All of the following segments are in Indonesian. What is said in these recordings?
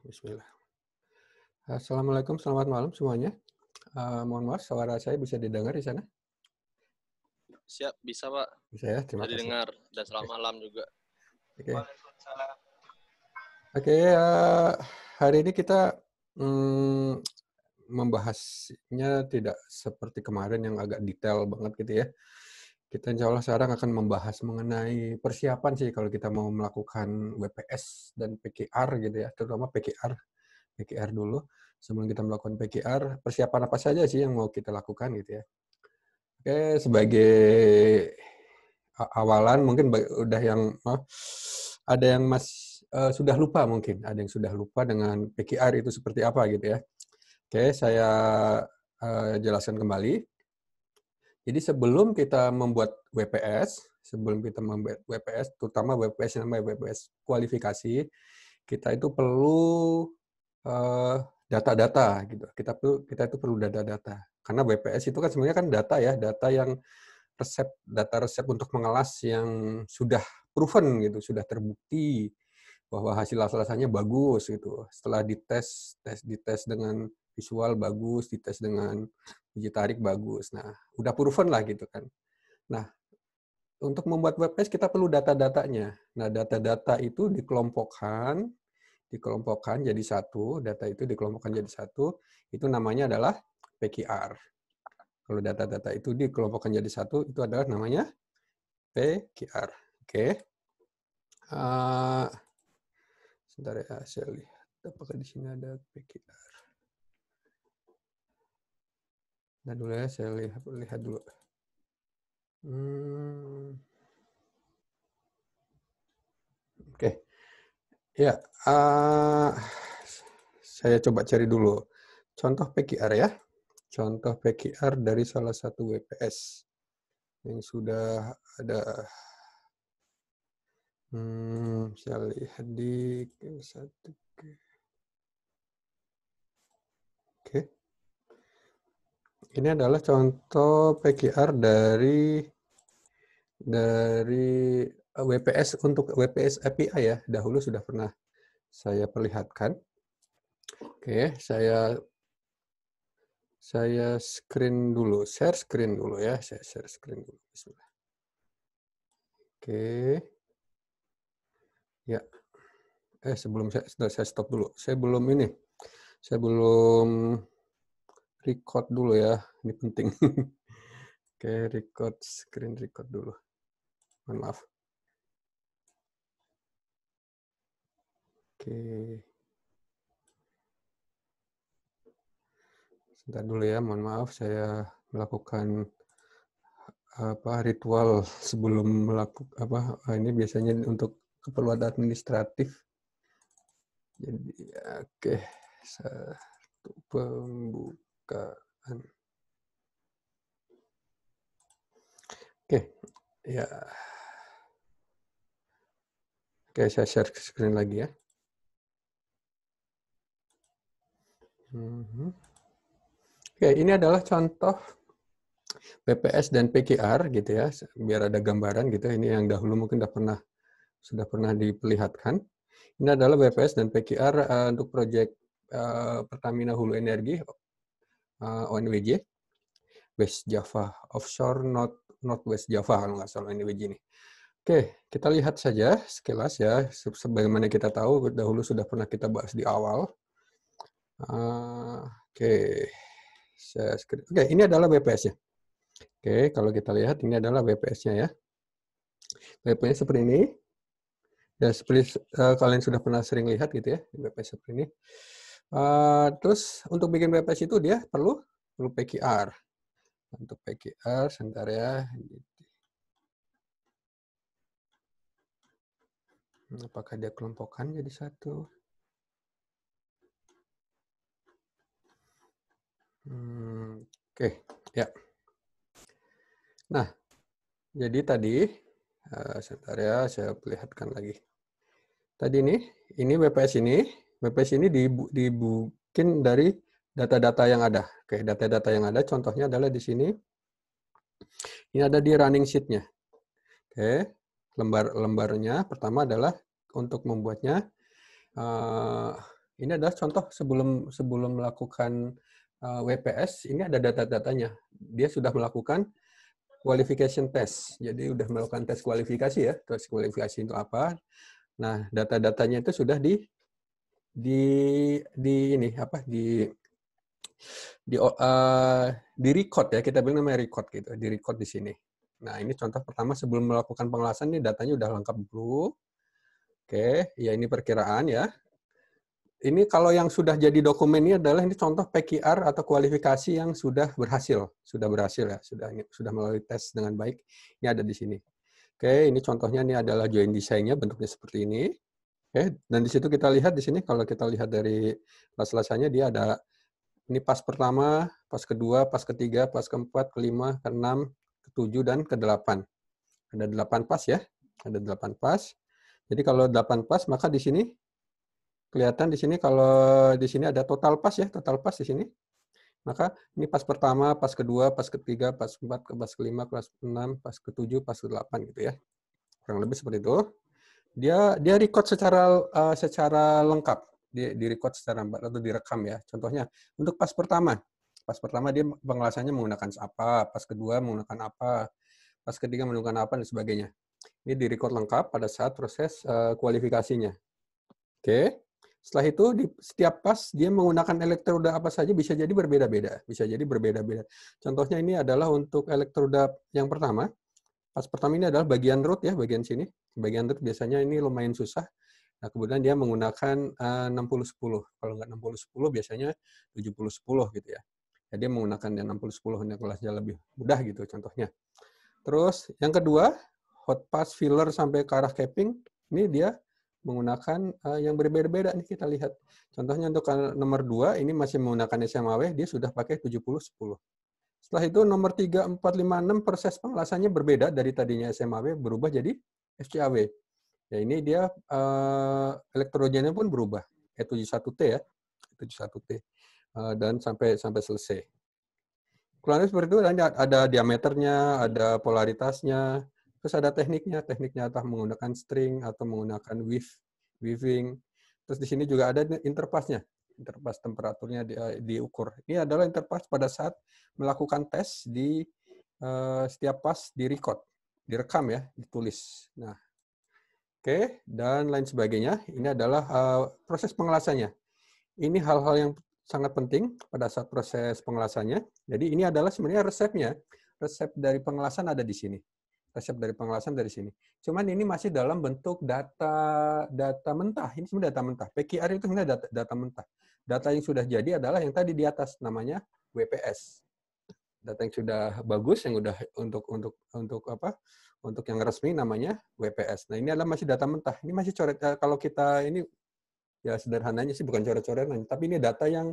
Bismillah. Assalamualaikum, selamat malam semuanya. Uh, mohon maaf, suara saya bisa didengar di sana? Siap, bisa Pak. Bisa ya, terima bisa kasih. didengar, dan selamat okay. malam juga. Oke. Okay. Oke, okay, uh, eh, hari ini kita um, membahasnya tidak seperti kemarin yang agak detail banget gitu ya. Kita insya Allah sekarang akan membahas mengenai persiapan sih kalau kita mau melakukan WPS dan PKR gitu ya, terutama PKR. PKR dulu. Sebelum kita melakukan PKR, persiapan apa saja sih yang mau kita lakukan gitu ya. Oke, sebagai awalan mungkin udah yang oh, ada yang mas uh, sudah lupa mungkin, ada yang sudah lupa dengan PKR itu seperti apa gitu ya. Oke, saya uh, jelaskan kembali. Jadi sebelum kita membuat WPS, sebelum kita membuat WPS, terutama WPS yang namanya WPS kualifikasi, kita itu perlu eh, data-data uh, gitu. Kita perlu kita itu perlu data-data. Karena WPS itu kan sebenarnya kan data ya, data yang resep data resep untuk mengelas yang sudah proven gitu, sudah terbukti bahwa hasil asal-asalnya bagus gitu. Setelah dites tes dites dengan visual bagus, dites dengan uji tarik bagus. Nah, udah proven lah gitu kan. Nah, untuk membuat web page kita perlu data-datanya. Nah, data-data itu dikelompokkan, dikelompokkan jadi satu, data itu dikelompokkan jadi satu, itu namanya adalah PQR. Kalau data-data itu dikelompokkan jadi satu, itu adalah namanya PQR. Oke. Okay. Uh, sebentar ya, saya lihat apakah di sini ada PQR. Nah dulu ya, saya lihat, lihat dulu. Hmm. Oke. Okay. Ya, uh, saya coba cari dulu. Contoh PKR ya. Contoh PKR dari salah satu WPS yang sudah ada. Hmm, saya lihat di satu. Ini adalah contoh PGR dari dari eh, WPS untuk WPS API ya. Dahulu sudah pernah saya perlihatkan. Oke, saya saya screen dulu, share screen dulu ya. Saya share screen dulu. Oke. Ya. Eh sebelum saya saya stop dulu. Saya belum ini. Saya belum record dulu ya. Ini penting. Oke, record screen record dulu. Mohon maaf. Oke. Sebentar dulu ya, mohon maaf saya melakukan apa ritual sebelum melakukan apa ini biasanya untuk keperluan administratif. Jadi ya, oke, okay. satu pembuka Kan. Oke, ya. Oke, saya share screen lagi ya. Mhm. Oke, ini adalah contoh PPS dan PKR gitu ya, biar ada gambaran gitu. Ya, ini yang dahulu mungkin sudah pernah sudah pernah diperlihatkan. Ini adalah BPS dan PKR uh, eh, untuk proyek uh, Pertamina Hulu Energi uh, eh, ONWJ West Java Offshore North Northwest Java kalau nggak salah ONWJ ini. Oke, kita lihat saja sekilas ya. Sebagaimana kita tahu dahulu sudah pernah kita bahas di awal. Uh, Oke, saya Oke, ini adalah BPS-nya. Oke, kalau kita lihat ini adalah BPS-nya ya. BPS seperti ini. Ya seperti uh, kalian sudah pernah sering lihat gitu ya, BPS seperti ini. Uh, terus untuk bikin PPS itu dia perlu perlu PQR. Untuk PQR sebentar ya. Hmm, apakah dia kelompokan jadi satu? Hmm, Oke, okay. ya. Nah, jadi tadi uh, sebentar ya saya perlihatkan lagi. Tadi ini, ini BPS ini WPS ini dibu dibukin dari data-data yang ada. Oke, data-data yang ada contohnya adalah di sini. Ini ada di running sheet-nya. Oke, lembar-lembarnya pertama adalah untuk membuatnya eh, ini adalah contoh sebelum sebelum melakukan eh, WPS ini ada data-datanya. Dia sudah melakukan qualification test. Jadi sudah melakukan tes kualifikasi ya. Tes kualifikasi itu apa? Nah, data-datanya itu sudah di di di ini apa di di uh, di record ya kita bilang namanya record gitu di record di sini nah ini contoh pertama sebelum melakukan pengelasan ini datanya udah lengkap dulu oke ya ini perkiraan ya ini kalau yang sudah jadi dokumen ini adalah ini contoh PQR atau kualifikasi yang sudah berhasil sudah berhasil ya sudah sudah melalui tes dengan baik ini ada di sini oke ini contohnya ini adalah join desainnya bentuknya seperti ini Oke, dan di situ kita lihat di sini kalau kita lihat dari las-lasannya dia ada ini pas pertama, pas kedua, pas ketiga, pas keempat, kelima, keenam, ketujuh dan kedelapan. Ada delapan pas ya, ada delapan pas. Jadi kalau delapan pas maka di sini kelihatan di sini kalau di sini ada total pas ya, total pas di sini. Maka ini pas pertama, pas kedua, pas ketiga, pas keempat, pas kelima, pas enam, pas ketujuh, pas kedelapan gitu ya. Kurang lebih seperti itu. Dia dia record secara uh, secara lengkap. Dia di record secara atau direkam ya. Contohnya untuk pas pertama. Pas pertama dia pengelasannya menggunakan apa, pas kedua menggunakan apa, pas ketiga menggunakan apa dan sebagainya. Ini di record lengkap pada saat proses uh, kualifikasinya. Oke. Okay. Setelah itu di setiap pas dia menggunakan elektroda apa saja bisa jadi berbeda-beda, bisa jadi berbeda-beda. Contohnya ini adalah untuk elektroda yang pertama. Pas pertama ini adalah bagian root ya, bagian sini. Sebagian Android biasanya ini lumayan susah. Nah, kemudian dia menggunakan eh, uh, 60-10. Kalau nggak 60-10, biasanya 70-10 gitu ya. Jadi ya, menggunakan yang 60-10 untuk kelasnya lebih mudah gitu contohnya. Terus yang kedua, hot pass filler sampai ke arah capping, ini dia menggunakan uh, yang berbeda-beda nih kita lihat. Contohnya untuk nomor 2 ini masih menggunakan SMAW, dia sudah pakai 70 10. Setelah itu nomor 3 4 5 6 proses pengelasannya berbeda dari tadinya SMAW berubah jadi FCAW, Ya ini dia uh, elektrogennya pun berubah E71T eh, ya, E71T uh, eh, dan sampai sampai selesai. Kurang seperti itu ada, ada diameternya, ada polaritasnya, terus ada tekniknya, tekniknya entah menggunakan string atau menggunakan weave, weaving. Terus di sini juga ada interpasnya, interpas temperaturnya di, diukur. Ini adalah interpas pada saat melakukan tes di uh, setiap pas di record direkam ya, ditulis. Nah, oke okay, dan lain sebagainya. Ini adalah uh, proses pengelasannya. Ini hal-hal yang sangat penting pada saat proses pengelasannya. Jadi ini adalah sebenarnya resepnya. Resep dari pengelasan ada di sini. Resep dari pengelasan dari sini. Cuman ini masih dalam bentuk data data mentah. Ini semua data mentah. PKR itu sebenarnya data, data mentah. Data yang sudah jadi adalah yang tadi di atas namanya WPS data yang sudah bagus yang sudah untuk untuk untuk apa untuk yang resmi namanya WPS. Nah ini adalah masih data mentah. Ini masih coret eh, kalau kita ini ya sederhananya sih bukan coret-coretan, tapi ini data yang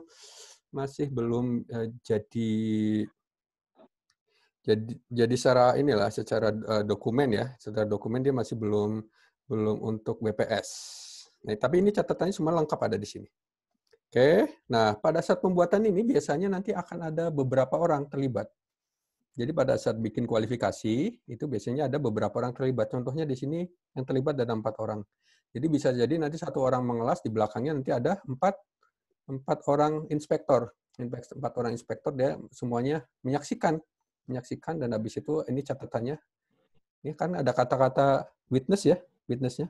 masih belum eh, jadi jadi jadi secara inilah secara eh, dokumen ya, secara dokumen dia masih belum belum untuk WPS. Nah, tapi ini catatannya semua lengkap ada di sini. Oke, nah pada saat pembuatan ini biasanya nanti akan ada beberapa orang terlibat. Jadi pada saat bikin kualifikasi itu biasanya ada beberapa orang terlibat. Contohnya di sini yang terlibat ada empat orang. Jadi bisa jadi nanti satu orang mengelas di belakangnya nanti ada empat empat orang inspektor, empat orang inspektor dia semuanya menyaksikan, menyaksikan dan habis itu ini catatannya. Ini kan ada kata-kata witness ya, witnessnya,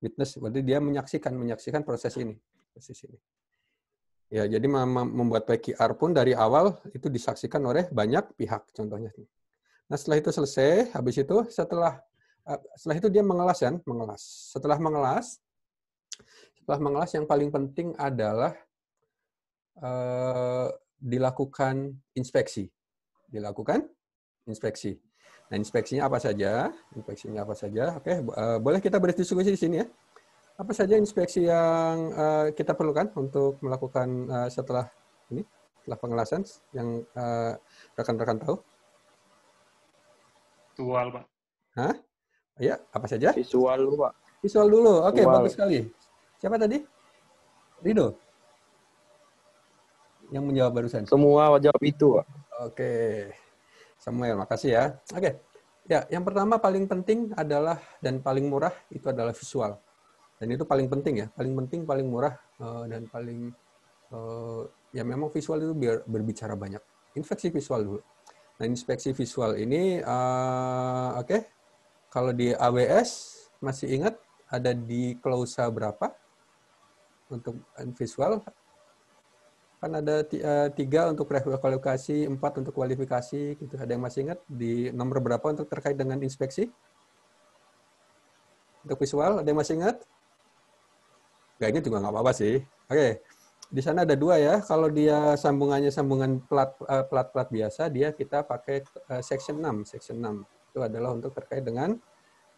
witness. Berarti dia menyaksikan, menyaksikan proses ini, proses ini. Ya, jadi membuat PQR pun dari awal itu disaksikan oleh banyak pihak contohnya. Nah, setelah itu selesai, habis itu setelah eh, setelah itu dia mengelas ya, mengelas. Setelah mengelas setelah mengelas yang paling penting adalah eh, dilakukan inspeksi. Dilakukan inspeksi. Nah, inspeksinya apa saja? Inspeksinya apa saja? Oke, eh, boleh kita berdiskusi di sini ya apa saja inspeksi yang uh, kita perlukan untuk melakukan uh, setelah ini, setelah pengelasan yang rekan eh, rekan-rekan tahu? Visual, Pak. Hah? Ya, apa saja? Visual dulu, Pak. Visual dulu. Oke, okay, bagus sekali. Siapa tadi? Rido. Yang menjawab barusan. Semua jawab itu, Pak. Oke. Okay. Samuel, makasih ya. Oke. Okay. Ya, yang pertama paling penting adalah dan paling murah itu adalah visual dan itu paling penting ya paling penting paling murah eh, dan paling eh, ya memang visual itu biar berbicara banyak inspeksi visual dulu nah inspeksi visual ini eh, oke okay. kalau di AWS masih ingat ada di klausa berapa untuk visual kan ada tiga untuk kualifikasi, empat untuk kualifikasi, gitu. Ada yang masih ingat di nomor berapa untuk terkait dengan inspeksi? Untuk visual, ada yang masih ingat? Kayaknya juga nggak apa-apa sih. Oke, okay. di sana ada dua ya. Kalau dia sambungannya sambungan plat eh, plat plat biasa, dia kita pakai eh, section 6. Section 6 itu adalah untuk terkait dengan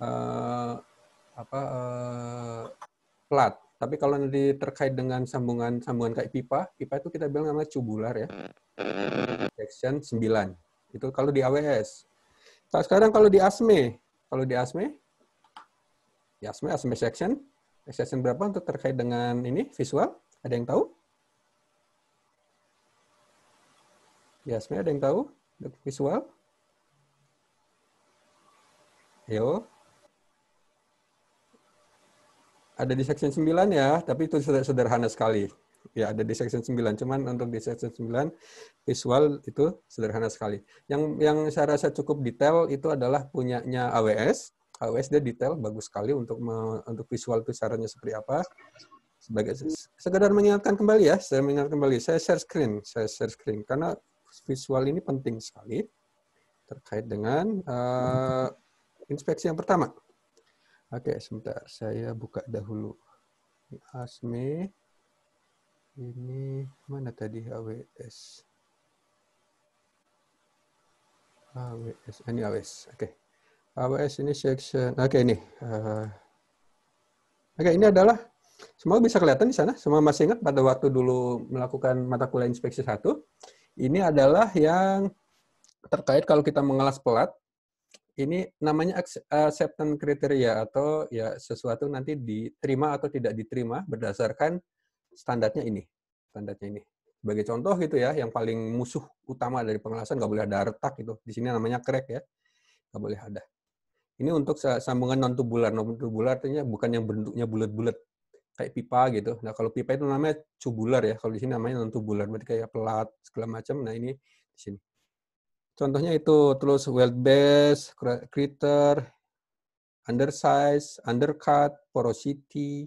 uh, apa uh, plat. Tapi kalau nanti terkait dengan sambungan sambungan kayak pipa, pipa itu kita bilang namanya cubular ya. Section 9. Itu kalau di AWS. Nah, sekarang kalau di ASME, kalau di ASME, di ASME, ASME section, Session berapa untuk terkait dengan ini visual? Ada yang tahu? Yasmin ada yang tahu untuk visual? Yo, Ada di section 9 ya, tapi itu sederhana sekali. Ya, ada di section 9, cuman untuk di section 9 visual itu sederhana sekali. Yang yang saya rasa cukup detail itu adalah punyanya AWS AWS dia detail, bagus sekali untuk me, untuk visual itu seperti apa. Sebagai sekedar mengingatkan kembali ya, saya mengingatkan kembali, saya share screen, saya share screen karena visual ini penting sekali terkait dengan uh, inspeksi yang pertama. Oke, sebentar, saya buka dahulu. Asmi, ini mana tadi AWS? AWS, ini AWS, oke. Okay. AWS ini section. Oke, okay, ini. Uh, Oke, okay, ini adalah semua bisa kelihatan di sana. Semua masih ingat pada waktu dulu melakukan mata kuliah inspeksi satu. Ini adalah yang terkait kalau kita mengelas pelat. Ini namanya acceptance criteria atau ya sesuatu nanti diterima atau tidak diterima berdasarkan standarnya ini. Standarnya ini. Sebagai contoh gitu ya, yang paling musuh utama dari pengelasan nggak boleh ada retak gitu. Di sini namanya crack ya. Nggak boleh ada. Ini untuk sambungan non tubular. Non tubular artinya bukan yang bentuknya bulat-bulat kayak pipa gitu. Nah, kalau pipa itu namanya tubular ya. Kalau di sini namanya non tubular berarti kayak pelat segala macam. Nah, ini di sini. Contohnya itu terus weld base, critter undersize, undercut, porosity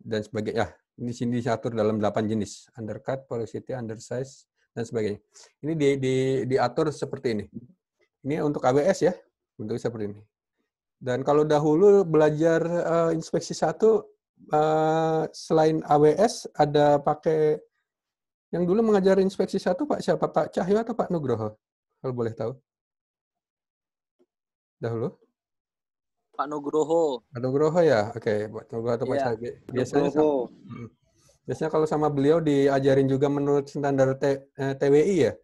dan sebagainya. Ya, ini sini diatur dalam 8 jenis. Undercut, porosity, undersize, dan sebagainya. Ini di, di, diatur seperti ini. Ini untuk ABS ya. Untuk seperti ini. Dan kalau dahulu belajar uh, inspeksi satu uh, selain AWS ada pakai yang dulu mengajar inspeksi satu Pak siapa Pak Cahyo atau Pak Nugroho kalau boleh tahu dahulu Pak Nugroho Pak Nugroho ya oke okay. Pak Nugroho atau Pak yeah. Cahyo biasanya hmm. biasanya kalau sama beliau diajarin juga menurut standar T, eh, TWI ya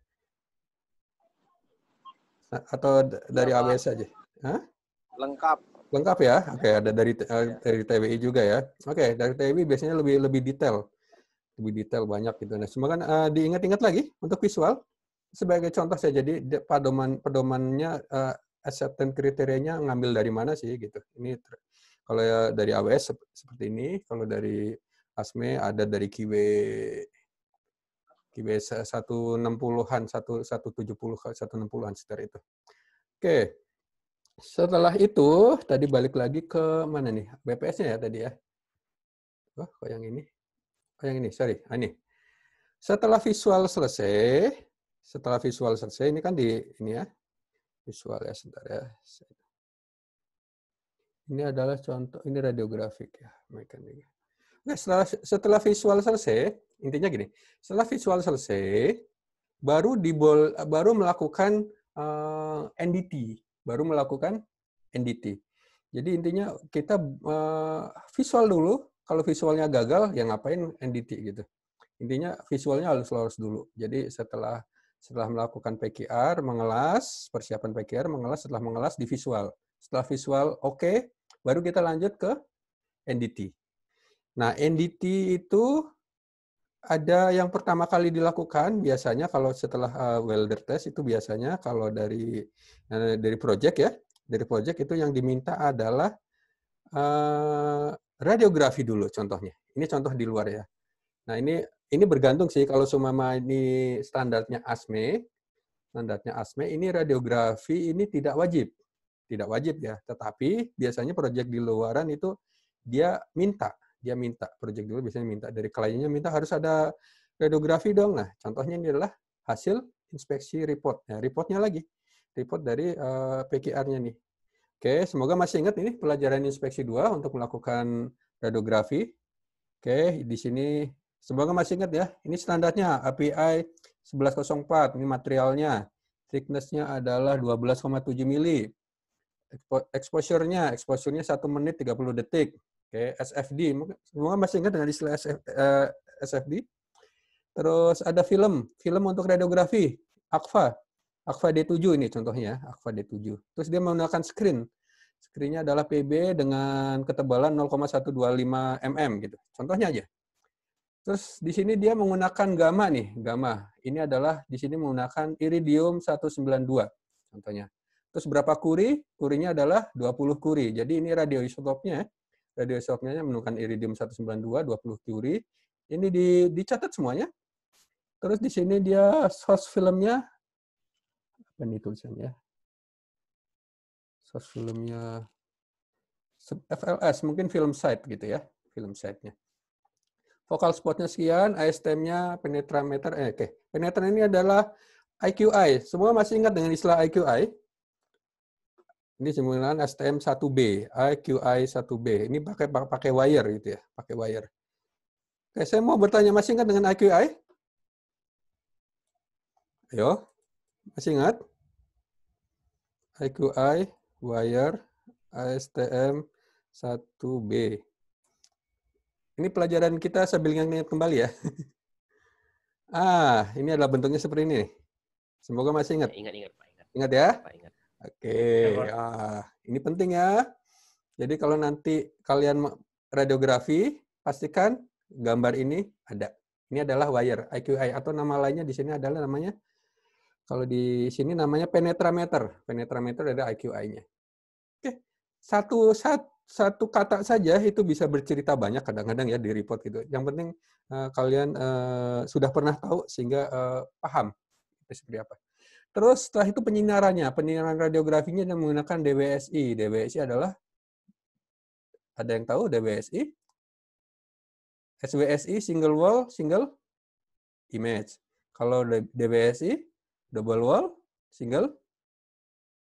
atau dari ABS aja? Hah? Lengkap. Lengkap ya. Oke, okay, ada dari eh, dari TWI juga ya. Oke, okay, dari TWI biasanya lebih lebih detail. Lebih detail banyak gitu. Nah, cuma kan uh, diingat-ingat lagi untuk visual sebagai contoh saya jadi pedoman pedomannya uh, acceptance kriterianya ngambil dari mana sih gitu. Ini kalau ya dari AWS seperti ini, kalau dari ASME ada dari Kiwe satu 160-an, 170 160-an sekitar itu. Oke. Setelah itu tadi balik lagi ke mana nih? BPS-nya ya tadi ya. Oh, kok yang ini? Oh, yang ini, sorry. Ah, ini. Setelah visual selesai, setelah visual selesai ini kan di ini ya. Visual ya sebentar ya. Ini adalah contoh ini radiografik ya, mekanik. Nah, setelah setelah visual selesai, Intinya gini, setelah visual selesai, baru bol baru melakukan uh, eh, NDT, baru melakukan NDT. Jadi intinya kita uh, visual dulu. Kalau visualnya gagal, ya ngapain NDT gitu. Intinya visualnya harus lolos dulu. Jadi setelah setelah melakukan PKR mengelas, persiapan PKR mengelas, setelah mengelas di visual. Setelah visual oke, okay, baru kita lanjut ke NDT. Nah, NDT itu ada yang pertama kali dilakukan biasanya kalau setelah uh, welder test itu biasanya kalau dari uh, dari project ya dari project itu yang diminta adalah uh, radiografi dulu contohnya ini contoh di luar ya nah ini ini bergantung sih kalau sumama ini standarnya ASME standarnya ASME ini radiografi ini tidak wajib tidak wajib ya tetapi biasanya project di luaran itu dia minta dia minta project dulu biasanya minta dari kliennya minta harus ada radiografi dong. Nah, contohnya ini adalah hasil inspeksi report. Nah, reportnya lagi. Report dari uh, eh, PQR-nya nih. Oke, semoga masih ingat ini pelajaran inspeksi dua untuk melakukan radiografi. Oke, di sini semoga masih ingat ya. Ini standarnya API 1104, ini materialnya. Thickness-nya adalah 12,7 mili. Exposure-nya, exposure-nya 1 menit 30 detik. Oke, SFD. Semua masih ingat dengan istilah SF, uh, eh, SFD? Terus ada film, film untuk radiografi, AKFA. AKFA D7 ini contohnya, AKFA D7. Terus dia menggunakan screen. Screennya adalah PB dengan ketebalan 0,125 mm gitu. Contohnya aja. Terus di sini dia menggunakan gamma nih, gamma. Ini adalah di sini menggunakan iridium 192 contohnya. Terus berapa kuri? Kurinya adalah 20 kuri. Jadi ini radioisotopnya radioisotopernya ya, menemukan iridium 192 20 curie. Ini di, dicatat semuanya. Terus di sini dia source filmnya apa nih tulisannya? Source filmnya FLS mungkin film site gitu ya, film site-nya. Vokal spotnya sekian, ISTM-nya penetrameter, eh, oke. Okay. Penetran ini adalah IQI. Semua masih ingat dengan istilah IQI? Ini simulan STM 1B, IQI 1B. Ini pakai pakai wire gitu ya, pakai wire. Oke, saya mau bertanya masih ingat dengan IQI? Ayo, masih ingat? IQI, wire, ASTM 1B. Ini pelajaran kita sambil ingat kembali ya. ah, ini adalah bentuknya seperti ini. Semoga masih ingat. Ingat, ingat, Pak. Ingat, ingat ya? Pak, ingat. Oke, okay. ah, ini penting ya. Jadi kalau nanti kalian radiografi, pastikan gambar ini ada. Ini adalah wire IQI atau nama lainnya di sini adalah namanya kalau di sini namanya penetrameter. Penetrameter ada IQI-nya. Oke, satu, satu satu kata saja itu bisa bercerita banyak kadang-kadang ya di report gitu. Yang penting uh, kalian uh, sudah pernah tahu sehingga uh, paham itu seperti apa. Terus setelah itu penyinarannya, penyinaran radiografinya dan menggunakan DBSI. DBSI adalah ada yang tahu DBSI? SWSI single wall single image. Kalau DBSI double wall single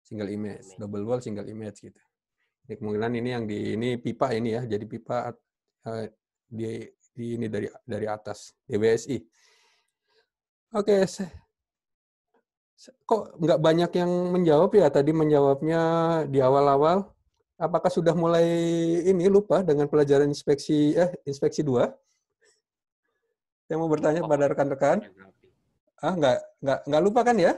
single image, double wall single image gitu. Ini kemungkinan ini yang di ini pipa ini ya, jadi pipa uh, di, di ini dari dari atas DBSI. Oke, okay, Kok nggak banyak yang menjawab ya tadi menjawabnya di awal-awal? Apakah sudah mulai ini lupa dengan pelajaran inspeksi eh inspeksi dua Saya mau bertanya pada rekan-rekan. Ah, nggak nggak nggak lupa kan ya?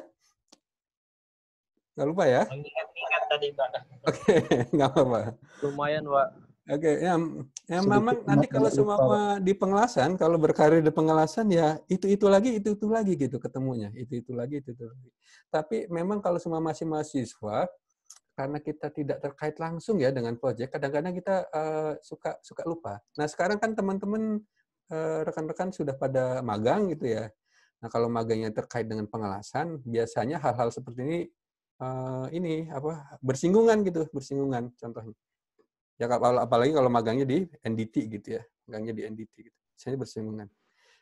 Nggak lupa ya? Oke, okay, nggak apa-apa. Lumayan, Pak Oke, okay, ya, ya memang nanti kalau semua di pengelasan, kalau berkarir di pengelasan ya itu itu lagi, itu itu lagi gitu ketemunya, itu itu lagi, itu itu lagi. Tapi memang kalau semua masih mahasiswa, karena kita tidak terkait langsung ya dengan proyek, kadang-kadang kita uh, suka suka lupa. Nah sekarang kan teman-teman uh, rekan-rekan sudah pada magang gitu ya. Nah kalau magangnya terkait dengan pengelasan, biasanya hal-hal seperti ini uh, ini apa bersinggungan gitu, bersinggungan contohnya. Ya apalagi kalau magangnya di NDT gitu ya, magangnya di NDT gitu. Biasanya bersinggungan.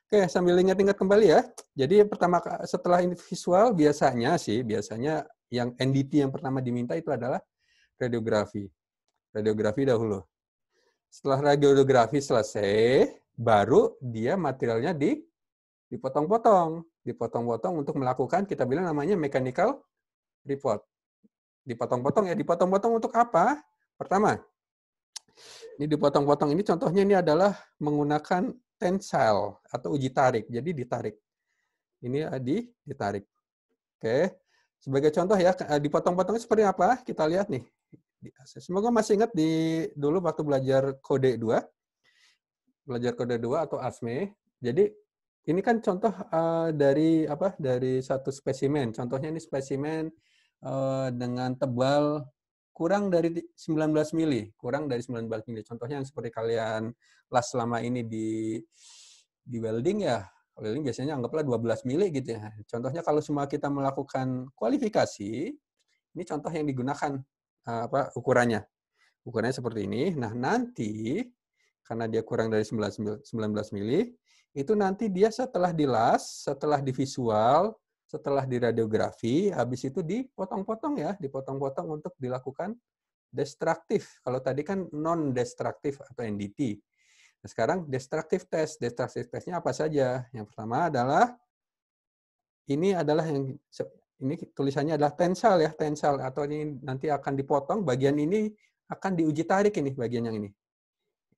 Oke, sambil ingat-ingat kembali ya. Jadi pertama setelah visual biasanya sih, biasanya yang NDT yang pertama diminta itu adalah radiografi. Radiografi dahulu. Setelah radiografi selesai, baru dia materialnya di dipotong-potong, dipotong-potong untuk melakukan kita bilang namanya mechanical report. Dipotong-potong ya, dipotong-potong untuk apa? Pertama, ini dipotong-potong. Ini contohnya ini adalah menggunakan tensile atau uji tarik. Jadi ditarik. Ini eh, di ditarik. Oke. Sebagai contoh ya, eh, dipotong-potongnya seperti apa? Kita lihat nih. Semoga masih ingat di dulu waktu belajar kode 2. Belajar kode 2 atau ASME. Jadi ini kan contoh eh, dari apa? Dari satu spesimen. Contohnya ini spesimen dengan tebal kurang dari 19 mili, kurang dari 19 mili. Contohnya yang seperti kalian las selama ini di di welding ya, welding biasanya anggaplah 12 mili gitu ya. Contohnya kalau semua kita melakukan kualifikasi, ini contoh yang digunakan eh, apa ukurannya. Ukurannya seperti ini. Nah, nanti karena dia kurang dari 19 mili, itu nanti dia setelah dilas, setelah divisual, setelah di radiografi habis itu dipotong-potong ya, dipotong-potong untuk dilakukan destruktif. Kalau tadi kan non-destruktif atau NDT. Nah, sekarang destruktif test. Destruktif testnya apa saja? Yang pertama adalah ini adalah yang ini tulisannya adalah tensal ya, tensal atau ini nanti akan dipotong bagian ini akan diuji tarik ini bagian yang ini.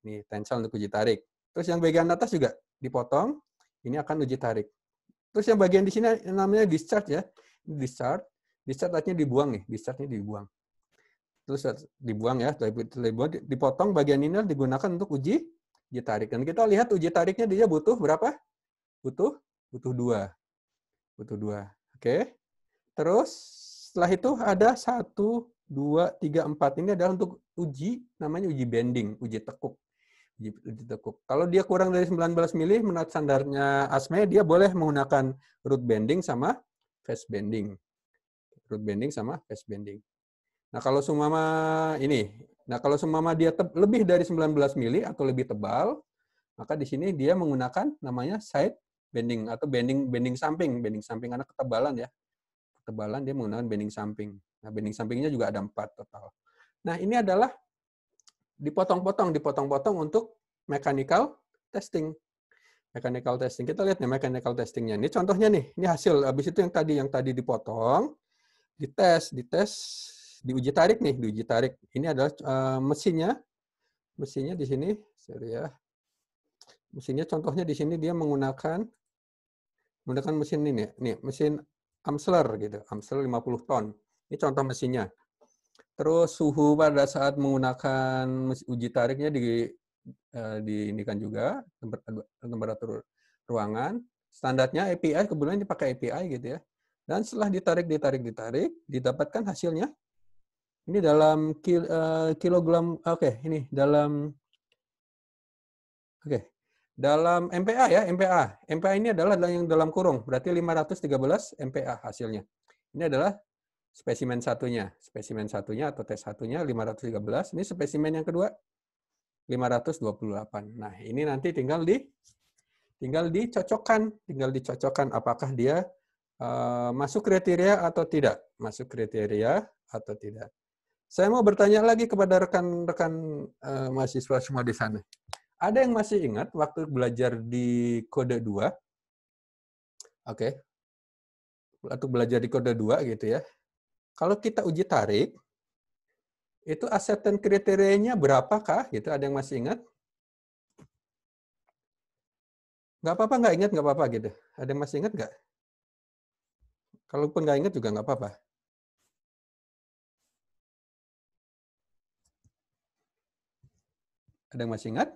Ini tensal untuk uji tarik. Terus yang bagian atas juga dipotong, ini akan uji tarik. Terus yang bagian di sini namanya discharge ya. Discharge. Discharge artinya dibuang nih. discharge ini dibuang. Terus dibuang ya. Dibuang, dipotong bagian ini digunakan untuk uji, uji tarik. Dan kita lihat uji tariknya dia butuh berapa? Butuh butuh dua. Butuh dua. Oke. Terus setelah itu ada satu, dua, tiga, empat. Ini adalah untuk uji, namanya uji bending, uji tekuk. Ditekuk. Kalau dia kurang dari 19 mili menurut standarnya ASME, dia boleh menggunakan root bending sama face bending. Root bending sama face bending. Nah, kalau sumama ini, nah kalau sumama dia lebih dari 19 mili atau lebih tebal, maka di sini dia menggunakan namanya side bending atau bending bending samping, bending samping karena ketebalan ya. Ketebalan dia menggunakan bending samping. Nah, bending sampingnya juga ada empat total. Nah, ini adalah dipotong-potong, dipotong-potong untuk mechanical testing. Mechanical testing. Kita lihat nih mechanical testingnya. Ini contohnya nih. Ini hasil. Habis itu yang tadi yang tadi dipotong, dites, dites, diuji tarik nih, diuji tarik. Ini adalah uh, mesinnya. Mesinnya di sini. Sorry ya. Mesinnya contohnya di sini dia menggunakan menggunakan mesin ini nih, mesin Amsler gitu, Amsler 50 ton. Ini contoh mesinnya. Terus suhu pada saat menggunakan uji tariknya di ini eh, diindikan juga temperatur ruangan. Standarnya API kebetulan dipakai API gitu ya. Dan setelah ditarik ditarik ditarik didapatkan hasilnya ini dalam kil, uh, kilogram oke okay, ini dalam oke okay, dalam MPA ya MPA MPA ini adalah yang dalam kurung berarti 513 MPA hasilnya ini adalah spesimen satunya. Spesimen satunya atau tes satunya 513. Ini spesimen yang kedua 528. Nah, ini nanti tinggal di tinggal dicocokkan, tinggal dicocokkan apakah dia uh, masuk kriteria atau tidak, masuk kriteria atau tidak. Saya mau bertanya lagi kepada rekan-rekan uh, mahasiswa semua di sana. Ada yang masih ingat waktu belajar di kode 2? Oke. Okay. Waktu belajar di kode 2 gitu ya. Kalau kita uji tarik, itu acceptance kriterianya berapakah? Gitu, ada yang masih ingat? Nggak apa-apa, nggak ingat, nggak apa-apa gitu. Ada yang masih ingat nggak? Kalaupun nggak ingat juga nggak apa-apa. Ada yang masih ingat?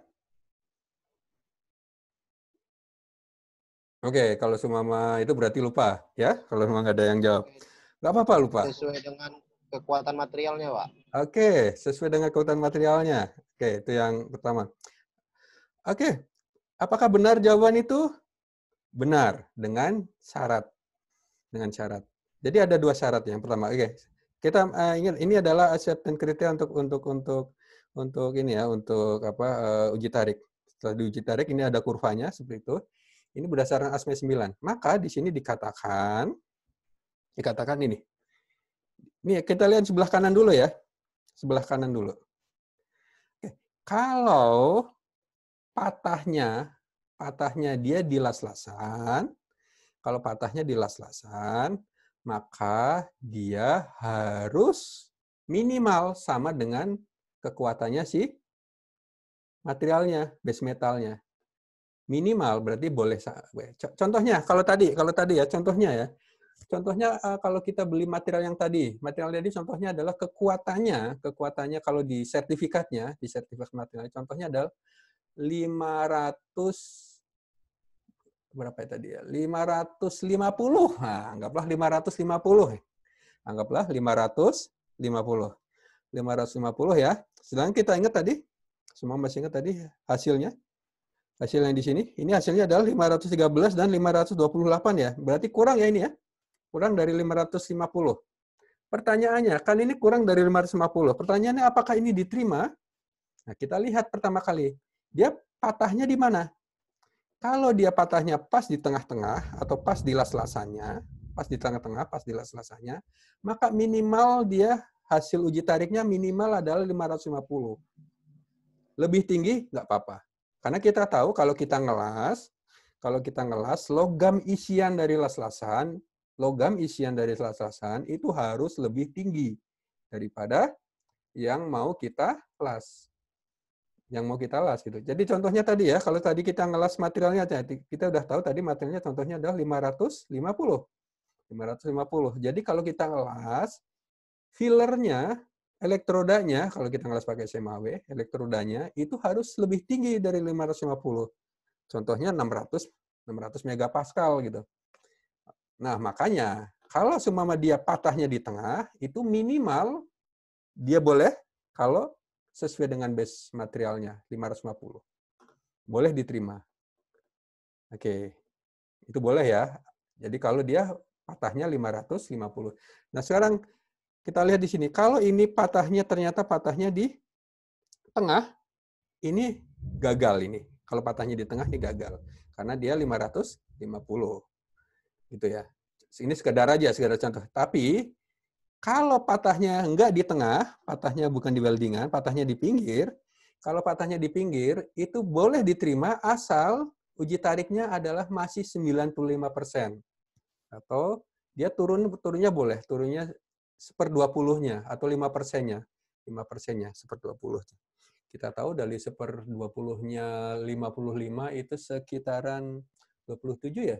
Oke, kalau semua itu berarti lupa ya, kalau memang ada yang jawab gak apa-apa lupa. Sesuai dengan kekuatan materialnya, Pak. Oke, okay, sesuai dengan kekuatan materialnya. Oke, okay, itu yang pertama. Oke, okay. apakah benar jawaban itu? Benar, dengan syarat. Dengan syarat. Jadi ada dua syarat yang pertama. Oke, okay. kita uh, ingat ini adalah acceptance kriteria untuk untuk untuk untuk ini ya, untuk apa uh, uji tarik. Setelah diuji tarik ini ada kurvanya seperti itu. Ini berdasarkan ASME 9. Maka di sini dikatakan dikatakan ini. Ini kita lihat sebelah kanan dulu ya. Sebelah kanan dulu. Oke. Kalau patahnya patahnya dia di las lasan kalau patahnya di las lasan maka dia harus minimal sama dengan kekuatannya si materialnya, base metalnya. Minimal berarti boleh contohnya kalau tadi kalau tadi ya contohnya ya Contohnya eh, kalau kita beli material yang tadi, material tadi contohnya adalah kekuatannya, kekuatannya kalau di sertifikatnya, di sertifikat material contohnya adalah 500 berapa ya tadi ya? 550. Nah, anggaplah 550. Anggaplah 550. 550 ya. Sedangkan kita ingat tadi, semua masih ingat tadi hasilnya hasil yang di sini. Ini hasilnya adalah 513 dan 528 ya. Berarti kurang ya ini ya kurang dari 550. Pertanyaannya, kan ini kurang dari 550. Pertanyaannya apakah ini diterima? Nah, kita lihat pertama kali. Dia patahnya di mana? Kalau dia patahnya pas di tengah-tengah atau pas di las-lasannya, pas di tengah-tengah, pas di las-lasannya, maka minimal dia hasil uji tariknya minimal adalah 550. Lebih tinggi nggak apa-apa. Karena kita tahu kalau kita ngelas, kalau kita ngelas, logam isian dari las-lasan logam isian dari selas-selasan itu harus lebih tinggi daripada yang mau kita las. Yang mau kita las gitu. Jadi contohnya tadi ya, kalau tadi kita ngelas materialnya, kita udah tahu tadi materialnya contohnya adalah 550. 550. Jadi kalau kita ngelas, fillernya, elektrodanya, kalau kita ngelas pakai SMAW, elektrodanya itu harus lebih tinggi dari 550. Contohnya 600 600 megapascal gitu. Nah, makanya kalau semama dia patahnya di tengah, itu minimal dia boleh kalau sesuai dengan base materialnya 550. Boleh diterima. Oke. Itu boleh ya. Jadi kalau dia patahnya 550. Nah, sekarang kita lihat di sini. Kalau ini patahnya ternyata patahnya di tengah, ini gagal ini. Kalau patahnya di tengah ini gagal karena dia 550 gitu ya. Ini sekedar aja, sekedar contoh. Tapi kalau patahnya enggak di tengah, patahnya bukan di weldingan, patahnya di pinggir, kalau patahnya di pinggir, itu boleh diterima asal uji tariknya adalah masih 95%. Atau dia turun turunnya boleh, turunnya seper 20-nya atau 5 persennya. 5 persennya, seper 20. Kita tahu dari seper 20-nya 55 itu sekitaran 27 ya?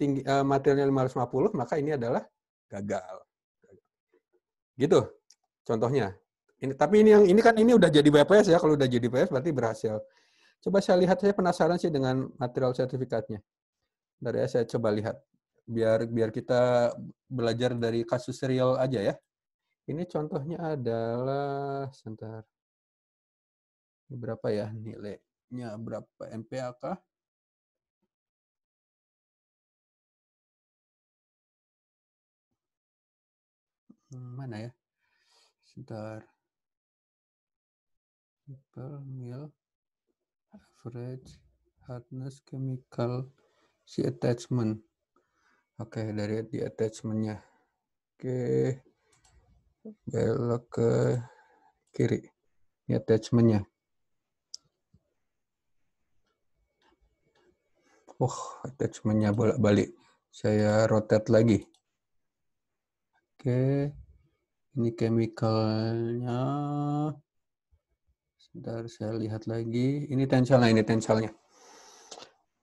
tinggi, uh, materialnya 550, maka ini adalah gagal. Gitu contohnya. Ini tapi ini yang ini kan ini udah jadi BPS ya, kalau udah jadi BPS berarti berhasil. Coba saya lihat saya penasaran sih dengan material sertifikatnya. Dari ya, saya coba lihat biar biar kita belajar dari kasus serial aja ya. Ini contohnya adalah sebentar. berapa ya nilainya berapa MPA kah? Hmm, mana ya? Sebentar. People meal average hardness chemical si attachment. Oke, okay, dari di attachmentnya. Oke, okay. belok ke kiri. Ini attachmentnya. Oh, attachmentnya bolak-balik. Saya rotate lagi. Oke. Ini chemicalnya. Sebentar saya lihat lagi. Ini tensilnya, ini tensilnya.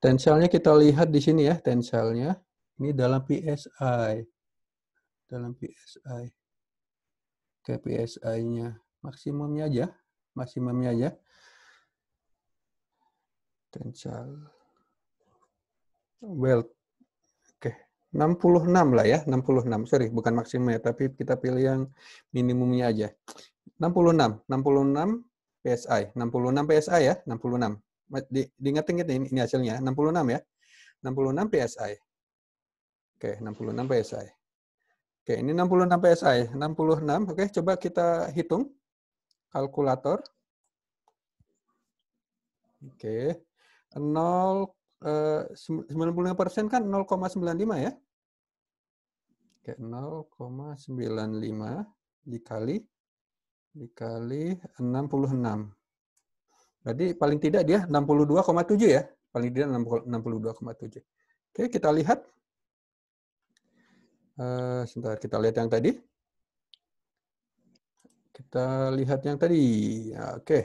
Tensilnya kita lihat di sini ya, tensilnya. Ini dalam PSI. Dalam PSI. Oke, PSI-nya. Maksimumnya aja. Maksimumnya aja. Tensil. Weld. 66 lah ya, 66. Sorry, bukan maksimum ya, tapi kita pilih yang minimumnya aja. 66, 66 PSI, 66 PSI ya, 66. Di, diingat-ingat ini, ini hasilnya, 66 ya. 66 PSI. Oke, 66 PSI. Oke, ini 66 PSI, 66. Oke, coba kita hitung kalkulator. Oke. 0 95% kan 0,95 ya. Kayak 0,95 dikali dikali 66. Jadi paling tidak dia 62,7 ya. Paling tidak 62,7. Oke, kita lihat. Uh, sebentar, kita lihat yang tadi. Kita lihat yang tadi. Ya, oke. Okay.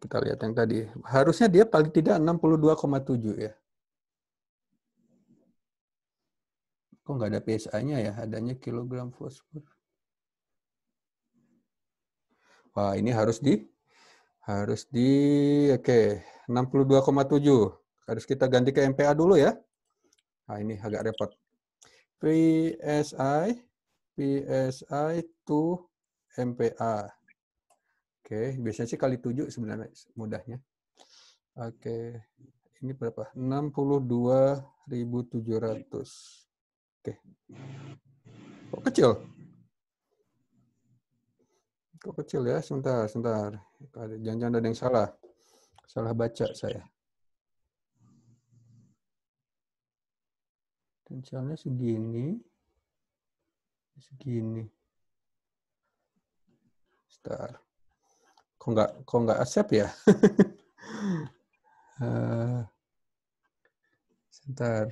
Kita lihat yang tadi. Harusnya dia paling tidak 62,7 ya. Kok nggak ada PSA-nya ya? Adanya kilogram fosfor. Wah, ini harus di harus di oke, okay, 62,7. Harus kita ganti ke MPA dulu ya. Nah, ini agak repot. PSI PSI to MPA. Oke, okay, biasanya sih kali 7 sebenarnya mudahnya. Oke. Okay. Ini berapa? 62.700. Oke. Kok oh, kecil? Kok kecil ya? Sebentar, sebentar. Jangan-jangan ada yang salah. Salah baca saya. Tensialnya segini. Segini. Sebentar. Kok nggak, kok nggak asep ya? uh,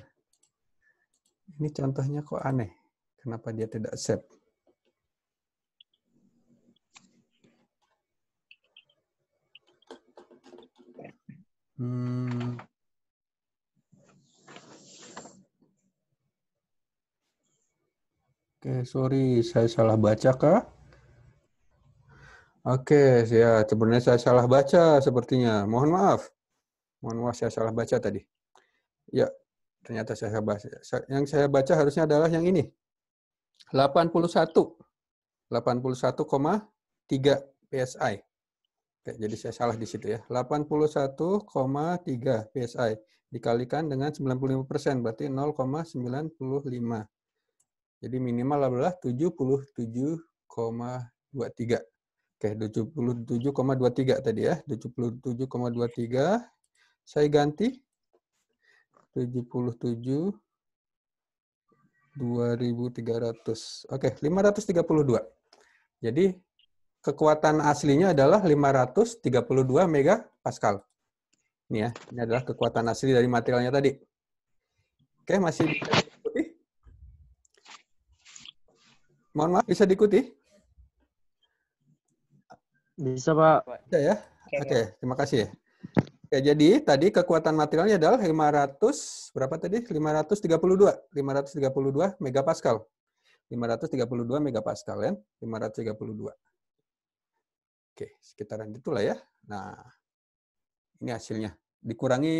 Ini contohnya kok aneh. Kenapa dia tidak save? Hmm. Oke, okay, sorry, saya salah baca kah? Oke, okay, ya sebenarnya saya salah baca sepertinya. Mohon maaf. Mohon maaf saya salah baca tadi. Ya, ternyata saya baca. Yang saya baca harusnya adalah yang ini. 81. 81,3 PSI. Oke, jadi saya salah di situ ya. 81,3 PSI dikalikan dengan 95%, persen berarti 0,95. Jadi minimal adalah 77,23. Oke, 77,23 tadi ya. 77,23 saya ganti 77 2300. Oke, 532. Jadi kekuatan aslinya adalah 532 mega pascal. Ini ya, ini adalah kekuatan asli dari materialnya tadi. Oke, masih bisa diikuti? Mohon maaf, bisa diikuti? Bisa, Pak. Bisa ya? Oke, terima kasih. Ya ya jadi tadi kekuatan materialnya adalah 500 berapa tadi? 532, 532 megapascal. 532 megapascal ya, 532. Oke, sekitaran itulah ya. Nah, ini hasilnya. Dikurangi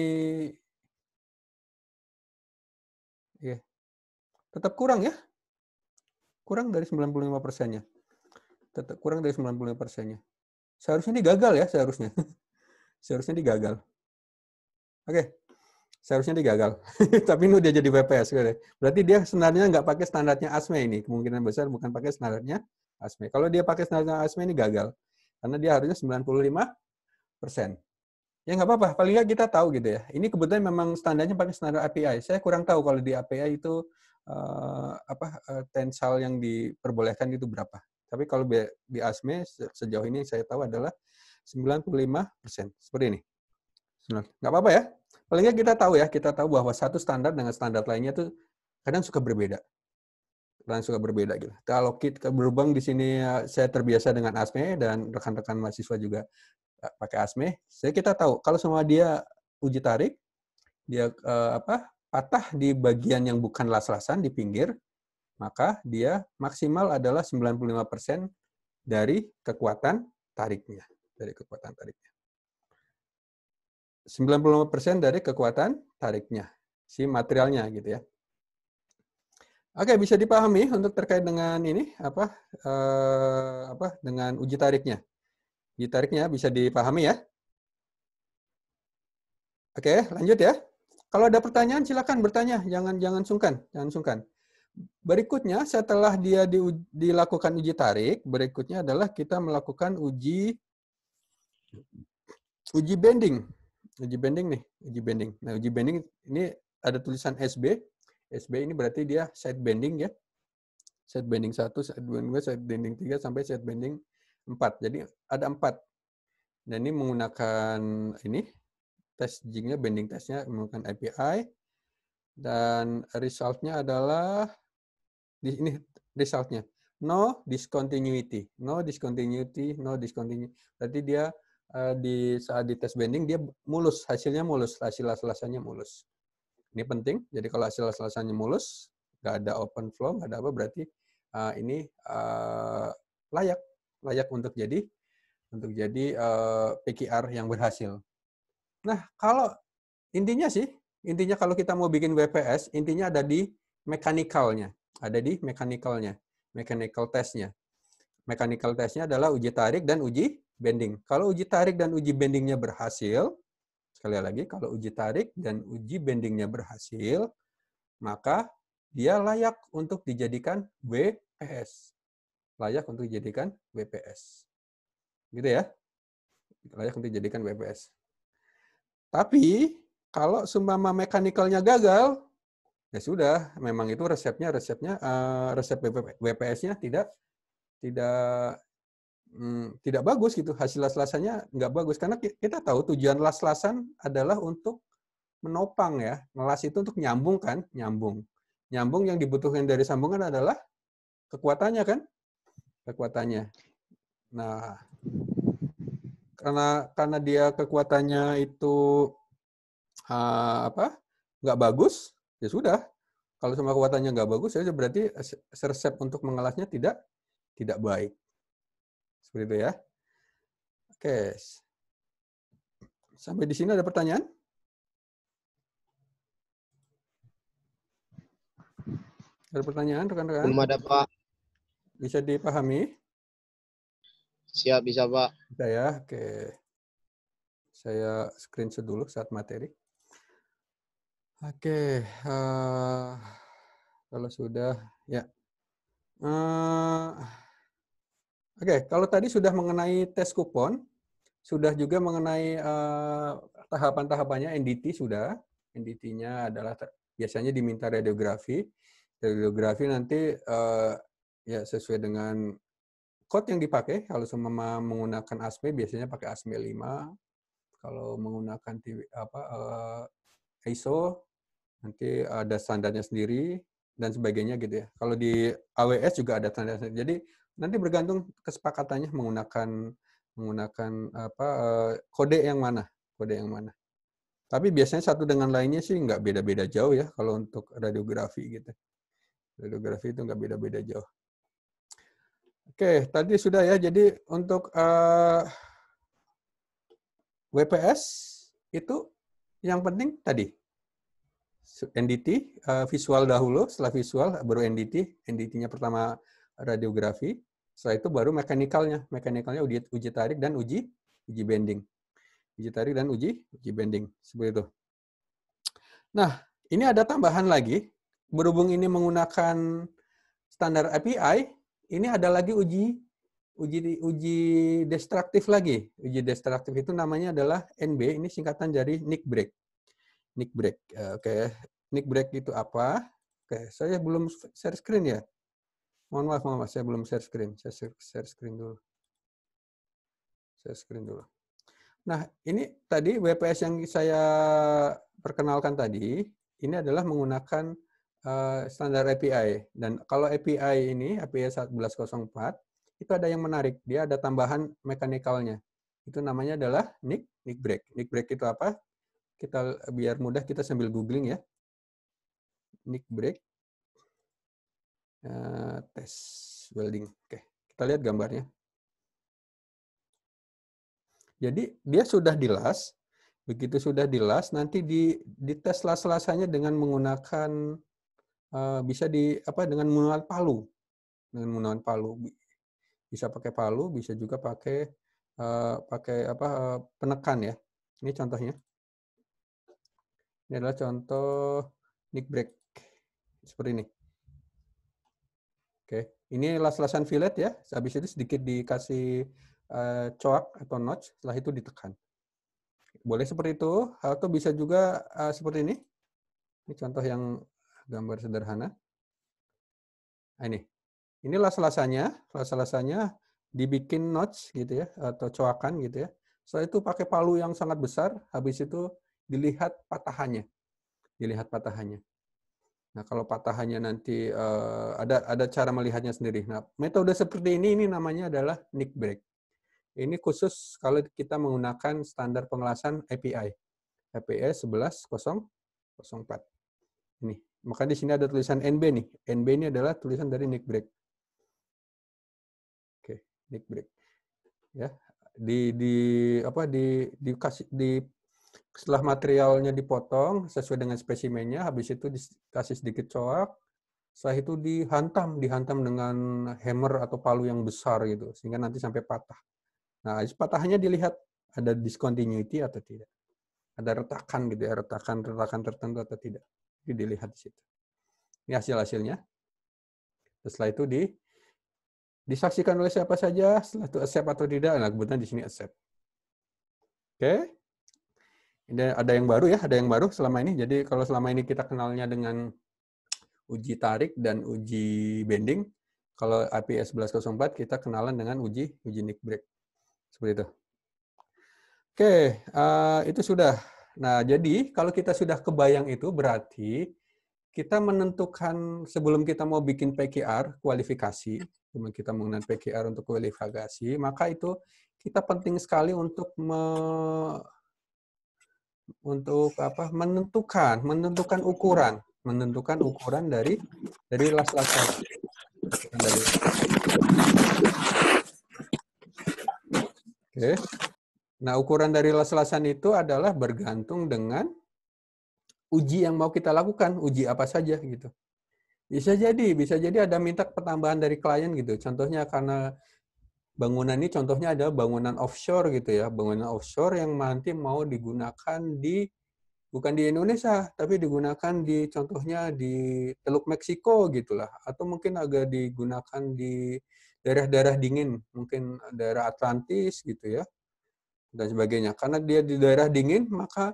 ya Tetap kurang ya. Kurang dari 95 persennya. Tetap kurang dari 95 persennya. Seharusnya ini gagal ya, seharusnya. seharusnya digagal. Oke, okay. seharusnya digagal. Tapi ini dia jadi WPS, gitu ya. Berarti dia sebenarnya nggak pakai standarnya ASME ini. Kemungkinan besar bukan pakai standarnya ASME. Kalau dia pakai standarnya ASME ini gagal. Karena dia harusnya 95 persen. Ya nggak apa-apa, paling nggak kita tahu gitu ya. Ini kebetulan memang standarnya pakai standar API. Saya kurang tahu kalau di API itu uh, apa uh, tensal yang diperbolehkan itu berapa. Tapi kalau di ASME sejauh ini saya tahu adalah 95 persen. Seperti ini. Nggak apa-apa ya. palingnya kita tahu ya, kita tahu bahwa satu standar dengan standar lainnya itu kadang suka berbeda. Kadang suka berbeda gitu. Kalau kita berubang di sini, eh, saya terbiasa dengan ASME dan rekan-rekan mahasiswa juga eh, pakai ASME. Saya kita tahu kalau semua dia uji tarik, dia eh, apa patah di bagian yang bukan las-lasan di pinggir, maka dia maksimal adalah 95% dari kekuatan tariknya dari kekuatan tariknya. 95% dari kekuatan tariknya, si materialnya gitu ya. Oke, bisa dipahami untuk terkait dengan ini apa eh, apa dengan uji tariknya. Uji tariknya bisa dipahami ya. Oke, lanjut ya. Kalau ada pertanyaan silakan bertanya, jangan jangan sungkan, jangan sungkan. Berikutnya setelah dia di, dilakukan uji tarik, berikutnya adalah kita melakukan uji uji bending uji bending nih uji bending nah uji bending ini ada tulisan SB SB ini berarti dia side bending ya side bending satu side bending 2, side bending tiga sampai side bending empat Jadi ada empat Dan ini menggunakan ini, jingnya bending testnya menggunakan API. Dan resultnya adalah, di ini resultnya, no discontinuity. No discontinuity, no discontinuity. Berarti dia Eh, di saat di tes bending dia mulus, hasilnya mulus, hasil lasannya mulus. Ini penting. Jadi kalau hasil lasannya mulus, nggak ada open flow, nggak ada apa, berarti uh, ini uh, layak, layak untuk jadi untuk jadi uh, PQR yang berhasil. Nah, kalau intinya sih, intinya kalau kita mau bikin WPS, intinya ada di mekanikalnya, ada di mekanikalnya, mechanical testnya. Mechanical testnya adalah uji tarik dan uji bending. Kalau uji tarik dan uji bendingnya berhasil, sekali lagi, kalau uji tarik dan uji bendingnya berhasil, maka dia layak untuk dijadikan WPS. Layak untuk dijadikan WPS. Gitu ya. Layak untuk dijadikan WPS. Tapi, kalau sumbama mekanikalnya gagal, ya sudah, memang itu resepnya, resepnya, eh, resep WPS-nya tidak tidak hmm, tidak bagus gitu hasil las-lasannya nggak bagus karena kita tahu tujuan las-lasan adalah untuk menopang ya ngelas itu untuk nyambung kan nyambung nyambung yang dibutuhkan dari sambungan adalah kekuatannya kan kekuatannya nah karena karena dia kekuatannya itu uh, apa nggak bagus ya sudah kalau sama kekuatannya nggak bagus ya berarti resep untuk mengelasnya tidak tidak baik seperti itu ya. Oke. Sampai di sini ada pertanyaan? Ada pertanyaan rekan-rekan? Belum ada, Pak. Bisa dipahami? Siap, bisa, Pak. Bisa ya, oke. Saya screenshot dulu saat materi. Oke, uh, kalau sudah, ya. Uh, Oke, kalau tadi sudah mengenai tes kupon, sudah juga mengenai uh, tahapan-tahapannya NDT sudah. NDT-nya adalah biasanya diminta radiografi. Radiografi nanti uh, ya sesuai dengan code yang dipakai. Kalau semua menggunakan ASME biasanya pakai ASME 5. Kalau menggunakan TV, apa uh, eh, ISO nanti ada standarnya sendiri dan sebagainya gitu ya. Kalau di AWS juga ada standarnya. Jadi nanti bergantung kesepakatannya menggunakan menggunakan apa eh, kode yang mana kode yang mana tapi biasanya satu dengan lainnya sih nggak beda-beda jauh ya kalau untuk radiografi gitu radiografi itu nggak beda-beda jauh oke tadi sudah ya jadi untuk uh, eh, WPS itu yang penting tadi NDT eh, visual dahulu setelah visual baru NDT NDT-nya pertama radiografi, setelah itu baru mekanikalnya, mekanikalnya uji, uji tarik dan uji uji bending. Uji tarik dan uji uji bending, seperti itu. Nah, ini ada tambahan lagi. Berhubung ini menggunakan standar API, ini ada lagi uji uji uji destruktif lagi. Uji destruktif itu namanya adalah NB, ini singkatan dari Nick break. Nick break. Eh, oke, okay. Nick break itu apa? Oke, okay. saya belum share screen ya. Mohon maaf, mohon maaf, saya belum share screen. Saya share, screen dulu. Saya screen dulu. Nah, ini tadi WPS yang saya perkenalkan tadi, ini adalah menggunakan eh, standar API. Dan kalau API ini, API 1104, itu ada yang menarik. Dia ada tambahan mekanikalnya. Itu namanya adalah nick, nick break. Nick break itu apa? Kita biar mudah kita sambil googling ya. Nick break. Eh, tes welding. Oke, kita lihat gambarnya. Jadi dia sudah dilas, begitu sudah dilas nanti di dites las-lasannya dengan menggunakan uh, bisa di apa dengan menggunakan palu. Dengan menggunakan palu. Bisa pakai palu, bisa juga pakai uh, pakai apa uh, penekan ya. Ini contohnya. Ini adalah contoh nick break seperti ini. Oke, ini las-lasan fillet ya. Habis itu sedikit dikasih uh, coak atau notch, setelah itu ditekan. Boleh seperti itu, atau bisa juga uh, seperti ini. Ini contoh yang gambar sederhana. Nah, ini. Ini las-lasannya, las-lasannya dibikin notch gitu ya, atau coakan gitu ya. Setelah itu pakai palu yang sangat besar, habis itu dilihat patahannya. Dilihat patahannya. Nah, kalau patahannya nanti uh, ada ada cara melihatnya sendiri. Nah, metode seperti ini ini namanya adalah nick break. Ini khusus kalau kita menggunakan standar pengelasan API. API 11004. Ini. Maka di sini ada tulisan NB nih. NB ini adalah tulisan dari nick break. Oke, nick break. Ya, di di apa di dikasih di setelah materialnya dipotong sesuai dengan spesimennya, habis itu dikasih sedikit coak. Setelah itu dihantam, dihantam dengan hammer atau palu yang besar gitu, sehingga nanti sampai patah. Nah, patahnya dilihat ada discontinuity atau tidak. Ada retakan gitu ya, retakan-retakan tertentu atau tidak. Itu dilihat di situ. Ini hasil-hasilnya. Setelah itu di disaksikan oleh siapa saja, setelah itu accept atau tidak, nah kebetulan di sini accept. Oke. Okay. Ini ada yang baru ya, ada yang baru selama ini. Jadi kalau selama ini kita kenalnya dengan uji tarik dan uji bending, kalau IPS 1104 kita kenalan dengan uji uji nick break. Seperti itu. Oke, uh, itu sudah. Nah, jadi kalau kita sudah kebayang itu berarti kita menentukan sebelum kita mau bikin PKR kualifikasi, sebelum kita menggunakan PKR untuk kualifikasi, maka itu kita penting sekali untuk me, untuk apa menentukan menentukan ukuran menentukan ukuran dari dari las lasan oke nah ukuran dari las lasan itu adalah bergantung dengan uji yang mau kita lakukan uji apa saja gitu bisa jadi bisa jadi ada minta pertambahan dari klien gitu contohnya karena bangunan ini contohnya adalah bangunan offshore gitu ya, bangunan offshore yang nanti mau digunakan di bukan di Indonesia, tapi digunakan di contohnya di Teluk Meksiko gitulah, atau mungkin agak digunakan di daerah-daerah dingin, mungkin daerah Atlantis gitu ya, dan sebagainya. Karena dia di daerah dingin, maka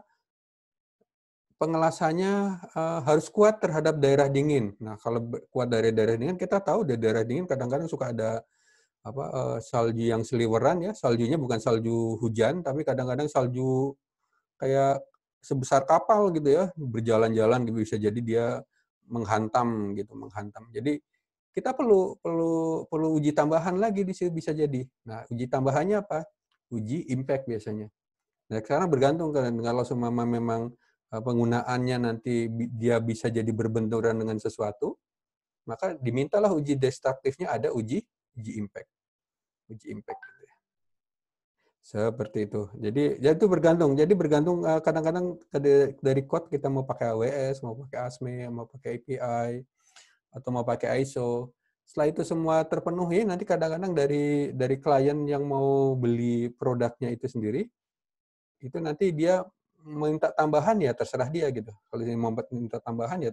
pengelasannya uh, harus kuat terhadap daerah dingin. Nah, kalau kuat dari daerah dingin, kita tahu di daerah dingin kadang-kadang suka ada apa uh, salju yang seliweran ya saljunya bukan salju hujan tapi kadang-kadang salju kayak sebesar kapal gitu ya berjalan-jalan gitu bisa jadi dia menghantam gitu menghantam jadi kita perlu perlu perlu uji tambahan lagi di situ bisa jadi nah uji tambahannya apa uji impact biasanya nah sekarang bergantung kan kalau semama memang eh, penggunaannya nanti dia bisa jadi berbenturan dengan sesuatu maka dimintalah uji destruktifnya ada uji uji impact. Uji impact gitu ya. Seperti itu. Jadi ya itu bergantung. Jadi bergantung eh, kadang-kadang dari code kita mau pakai AWS, mau pakai ASME, mau pakai API atau mau pakai ISO. Setelah itu semua terpenuhi, nanti kadang-kadang dari dari klien yang mau beli produknya itu sendiri, itu nanti dia minta tambahan ya terserah dia gitu. Kalau dia mau minta tambahan ya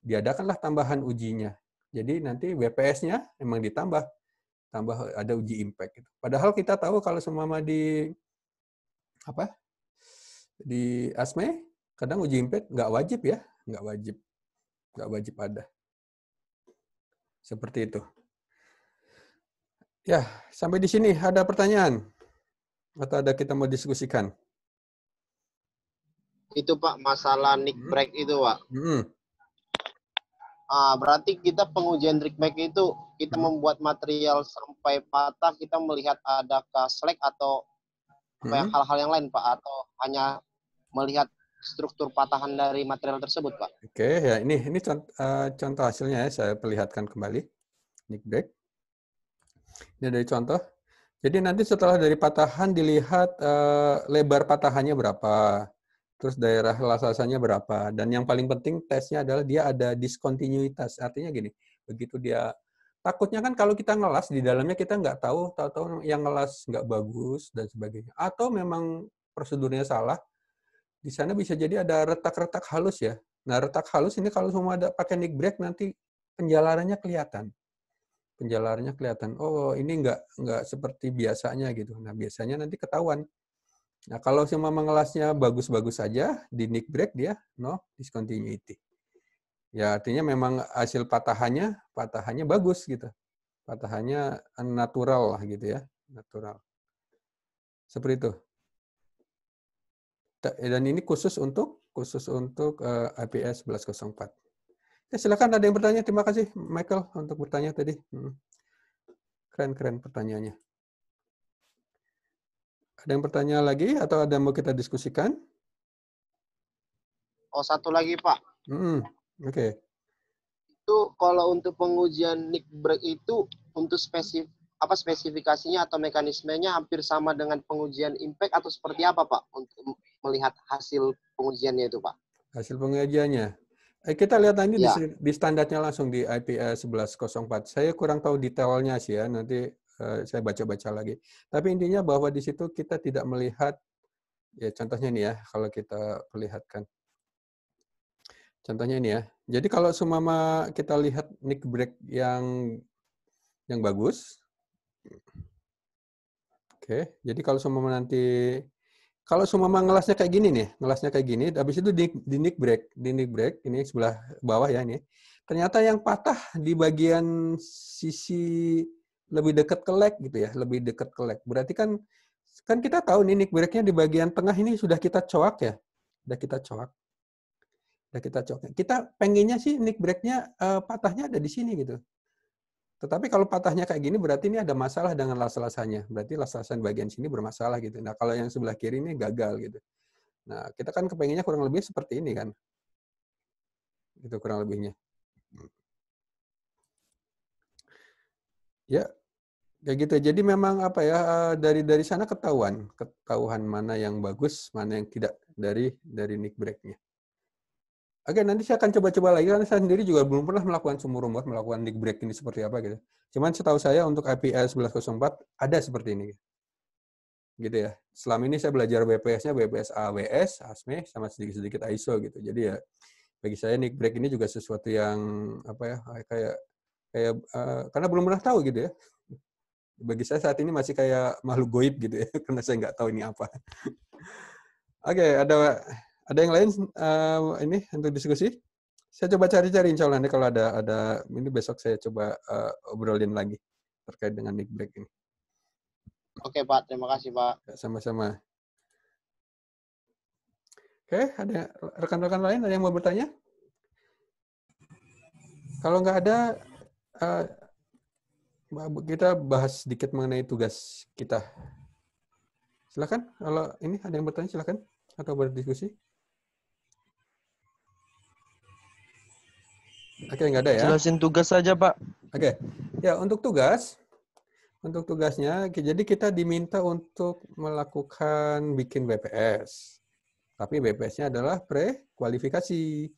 diadakanlah tambahan ujinya. Jadi nanti WPS-nya emang ditambah tambah ada uji impact gitu. Padahal kita tahu kalau semama di apa? Di ASME kadang uji impact nggak wajib ya, nggak wajib. Nggak wajib ada. Seperti itu. Ya, sampai di sini ada pertanyaan atau ada kita mau diskusikan? Itu Pak, masalah nick hmm. break itu Pak. Hmm. Ah, berarti kita pengujian nick break itu kita hmm. membuat material sampai patah, kita melihat adakah slack atau ya, hmm. hal-hal yang lain Pak atau hanya melihat struktur patahan dari material tersebut Pak. Oke ya ini ini contoh, eh, uh, contoh hasilnya ya saya perlihatkan kembali. Nick break. Ini dari contoh. Jadi nanti setelah dari patahan dilihat uh, lebar patahannya berapa, terus daerah lasasannya berapa, dan yang paling penting tesnya adalah dia ada diskontinuitas. Artinya gini, begitu dia takutnya kan kalau kita ngelas di dalamnya kita nggak tahu tahu-tahu yang ngelas nggak bagus dan sebagainya atau memang prosedurnya salah di sana bisa jadi ada retak-retak halus ya nah retak halus ini kalau semua ada pakai neck break nanti penjalarannya kelihatan penjalarannya kelihatan oh ini nggak nggak seperti biasanya gitu nah biasanya nanti ketahuan nah kalau semua mengelasnya bagus-bagus saja di neck break dia no discontinuity ya artinya memang hasil patahannya patahannya bagus gitu patahannya natural lah gitu ya natural seperti itu eh, dan ini khusus untuk khusus untuk eh, IPS 1104 ya silakan ada yang bertanya terima kasih Michael untuk bertanya tadi hmm. keren keren pertanyaannya ada yang bertanya lagi atau ada yang mau kita diskusikan oh satu lagi Pak hmm Oke. Okay. Itu kalau untuk pengujian nick break itu untuk spesif apa spesifikasinya atau mekanismenya hampir sama dengan pengujian impact atau seperti apa Pak untuk melihat hasil pengujiannya itu Pak? Hasil pengujiannya. Eh, kita lihat nanti ya. di, di standarnya langsung di IPS 1104. Saya kurang tahu detailnya sih ya, nanti eh, saya baca-baca lagi. Tapi intinya bahwa di situ kita tidak melihat ya contohnya nih ya kalau kita perlihatkan Contohnya ini ya. Jadi kalau sumama kita lihat nick break yang yang bagus. Oke, jadi kalau sumama nanti kalau sumama ngelasnya kayak gini nih, ngelasnya kayak gini, habis itu di, di nick break, di nick break, ini sebelah bawah ya ini. Ternyata yang patah di bagian sisi lebih dekat ke leg gitu ya, lebih dekat ke leg. Berarti kan kan kita tahu nih nick breaknya di bagian tengah ini sudah kita coak ya, sudah kita coak. Nah, kita coknya. Kita pengennya sih nick breaknya uh, patahnya ada di sini gitu. Tetapi kalau patahnya kayak gini berarti ini ada masalah dengan las-lasannya. Berarti las-lasan bagian sini bermasalah gitu. Nah, kalau yang sebelah kiri ini gagal gitu. Nah, kita kan kepengennya kurang lebih seperti ini kan. itu kurang lebihnya. Ya, kayak gitu. Jadi memang apa ya eh, dari dari sana ketahuan, ketahuan mana yang bagus, mana yang tidak dari dari nick breaknya. Oke, okay, nanti saya akan coba-coba lagi karena saya sendiri juga belum pernah melakukan sumur rumor, melakukan dig break ini seperti apa gitu. Cuman setahu saya untuk IPS 1104 ada seperti ini. Gitu ya. Selama ini saya belajar BPS-nya BPS AWS, ASME sama sedikit-sedikit ISO gitu. Jadi ya bagi saya dig break ini juga sesuatu yang apa ya kayak kayak uh, karena belum pernah tahu gitu ya. Bagi saya saat ini masih kayak makhluk goib gitu ya karena saya nggak tahu ini apa. Oke, okay, ada ada yang lain uh, ini untuk diskusi? Saya coba cari-cari insya Allah nanti kalau ada ada ini besok saya coba uh, obrolin lagi terkait dengan nick break ini. Oke Pak, terima kasih Pak. Ya, sama-sama. Oke, ada rekan-rekan lain ada yang mau bertanya? Kalau nggak ada, uh, kita bahas sedikit mengenai tugas kita. Silakan, kalau ini ada yang bertanya silakan atau berdiskusi. Oke, okay, nggak ada ya. Jelasin tugas saja, Pak. Oke. Okay. Ya, untuk tugas, untuk tugasnya, jadi kita diminta untuk melakukan bikin BPS. Tapi BPS-nya adalah pre-kualifikasi.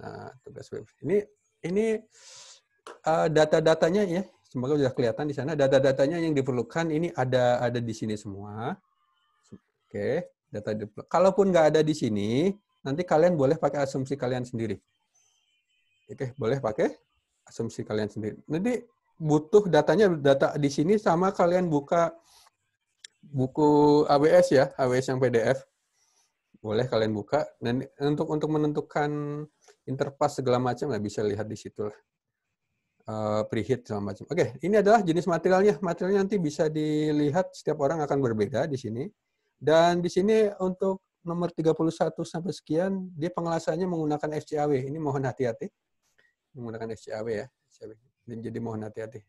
Nah, tugas BPS. Ini ini uh, data-datanya ya, semoga sudah kelihatan di sana. Data-datanya yang diperlukan ini ada ada di sini semua. Oke, okay. data kalaupun nggak ada di sini, nanti kalian boleh pakai asumsi kalian sendiri. Oke, boleh pakai asumsi kalian sendiri. Jadi butuh datanya data di sini sama kalian buka buku AWS ya, AWS yang PDF. Boleh kalian buka dan untuk untuk menentukan interpas segala macam ya bisa lihat di situ lah. Uh, eh, preheat segala macam. Oke, ini adalah jenis materialnya. Materialnya nanti bisa dilihat setiap orang akan berbeda di sini. Dan di sini untuk nomor 31 sampai sekian dia pengelasannya menggunakan FCAW. Ini mohon hati-hati menggunakan SCAW ya. Jadi mohon hati-hati.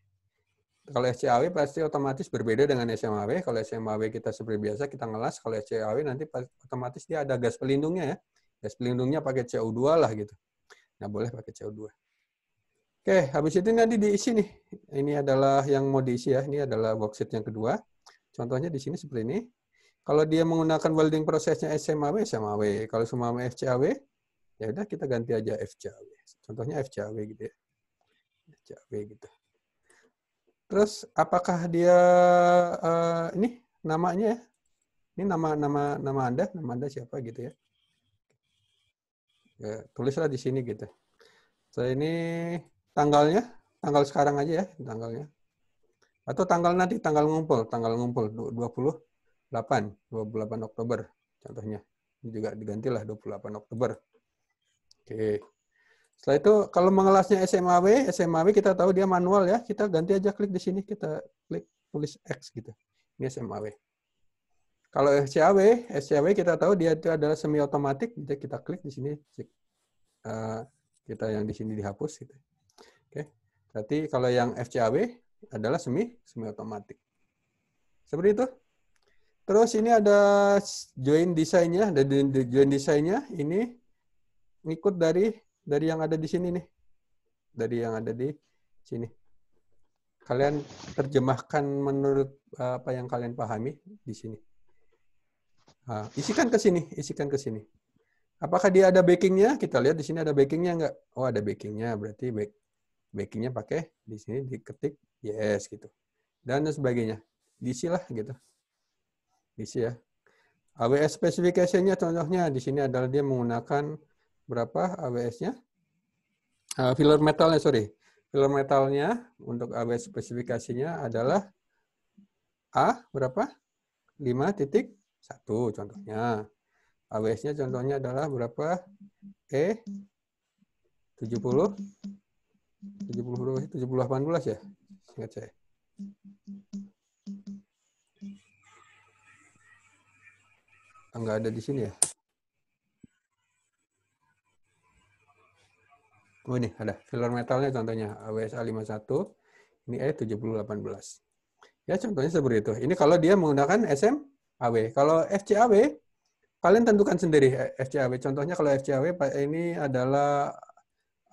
Kalau SCAW pasti otomatis berbeda dengan SMAW. Kalau SMAW kita seperti biasa kita ngelas, kalau SCAW nanti otomatis dia ada gas pelindungnya ya. Gas pelindungnya pakai CO2 lah gitu. nggak boleh pakai CO2. Oke, habis itu nanti diisi nih. Ini adalah yang mau diisi ya. Ini adalah worksheet yang kedua. Contohnya di sini seperti ini. Kalau dia menggunakan welding prosesnya SMAW, SMAW. Kalau semua SCAW, ya udah kita ganti aja FCAW contohnya FCAW gitu ya FCAW gitu terus apakah dia uh, ini namanya ya? ini nama nama nama anda nama anda siapa gitu ya, ya tulislah di sini gitu so, ini tanggalnya tanggal sekarang aja ya tanggalnya atau tanggal nanti tanggal ngumpul tanggal ngumpul 28 28 Oktober contohnya ini juga digantilah 28 Oktober Oke. Setelah itu kalau mengelasnya SMAW, SMAW kita tahu dia manual ya. Kita ganti aja klik di sini, kita klik tulis X gitu. Ini SMAW. Kalau SCAW, SCAW kita tahu dia itu adalah semi otomatis. Jadi kita klik di sini, uh, kita yang di sini dihapus gitu. Oke. Berarti kalau yang FCAW adalah semi semi otomatis. Seperti itu. Terus ini ada join desainnya, ada join desainnya ini ngikut dari dari yang ada di sini nih. Dari yang ada di sini. Kalian terjemahkan menurut eh, apa yang kalian pahami di sini. Ah, isikan ke sini, isikan ke sini. Apakah dia ada backingnya? Kita lihat di sini ada backingnya nggak? Oh ada backingnya, berarti back, backingnya pakai di sini diketik yes gitu dan sebagainya. Diisi lah gitu, diisi ya. AWS specification-nya contohnya di sini adalah dia menggunakan berapa ABS-nya? Uh, eh, filler metalnya, sorry. Filler metalnya untuk ABS spesifikasinya adalah A berapa? 5.1 contohnya. ABS-nya contohnya adalah berapa? E 70 70 berapa? 70 18 ya. Ingat saya. Enggak ada di sini ya. Oh ini ada filler metalnya contohnya WSA 51, ini E7018. Ya contohnya seperti itu. Ini kalau dia menggunakan SM AW. Kalau FCAW kalian tentukan sendiri eh, FCAW. Contohnya kalau FCAW ini adalah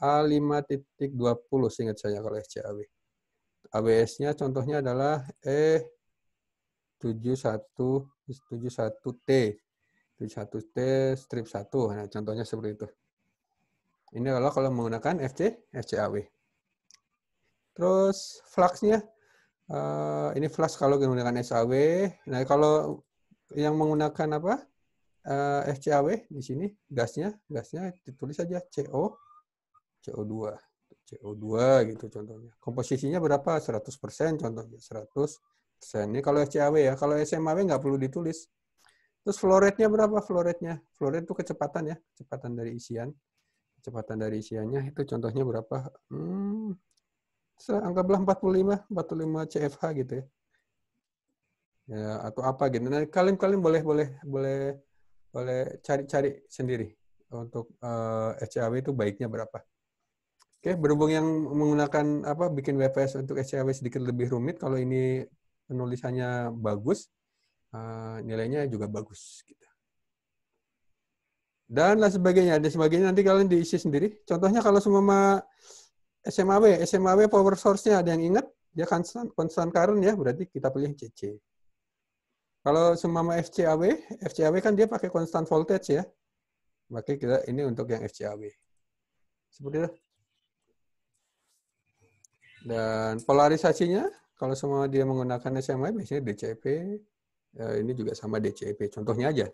A5.20 seingat saya kalau FCAW. abs nya contohnya adalah E71 71T. 71T strip 1. Nah, contohnya seperti itu. Ini kalau kalau menggunakan FC FCAW. Terus fluxnya uh, eh, ini flux kalau menggunakan SAW. Nah, kalau yang menggunakan apa? Uh, eh, FCAW di sini gasnya, gasnya ditulis saja CO CO2. CO2 gitu contohnya. Komposisinya berapa? 100% contohnya. 100%. Ini kalau FCAW ya. Kalau SMAW nggak perlu ditulis. Terus floretnya berapa Floretnya, floret nya itu kecepatan ya, kecepatan dari isian. Kecepatan dari isiannya itu contohnya berapa? Hmm, anggaplah 45, 45 CFH gitu ya. Ya, atau apa gitu. Nah, kalian-kalian boleh boleh boleh boleh cari-cari sendiri untuk uh, eh, SCAW itu baiknya berapa. Oke, berhubung yang menggunakan apa bikin WPS untuk SCAW sedikit lebih rumit kalau ini penulisannya bagus, uh, nilainya juga bagus gitu dan lain sebagainya. Dan sebagainya nanti kalian diisi sendiri. Contohnya kalau semua SMAW, SMAW power source-nya ada yang ingat, dia constant konstan current ya, berarti kita pilih CC. Kalau semua FCAW, FCAW kan dia pakai constant voltage ya. Maka kita ini untuk yang FCAW. Seperti itu. Dan polarisasinya, kalau semua dia menggunakan SMAW, biasanya DCP, ya, ini juga sama DCP. Contohnya aja,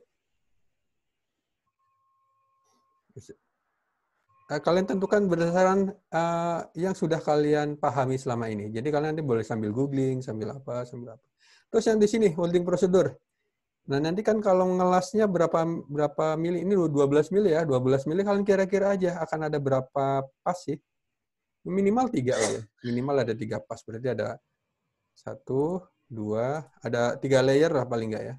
Eh, kalian tentukan berdasarkan uh, yang sudah kalian pahami selama ini. Jadi kalian nanti boleh sambil googling, sambil apa, sambil apa. Terus yang di sini holding prosedur. Nah, nanti kan kalau ngelasnya berapa berapa mili? Ini 12 mili ya. 12 mili kalian kira-kira aja akan ada berapa pas sih? Minimal 3 ya. Minimal ada 3 pas. Berarti ada 1, 2, ada 3 layer lah paling nggak ya.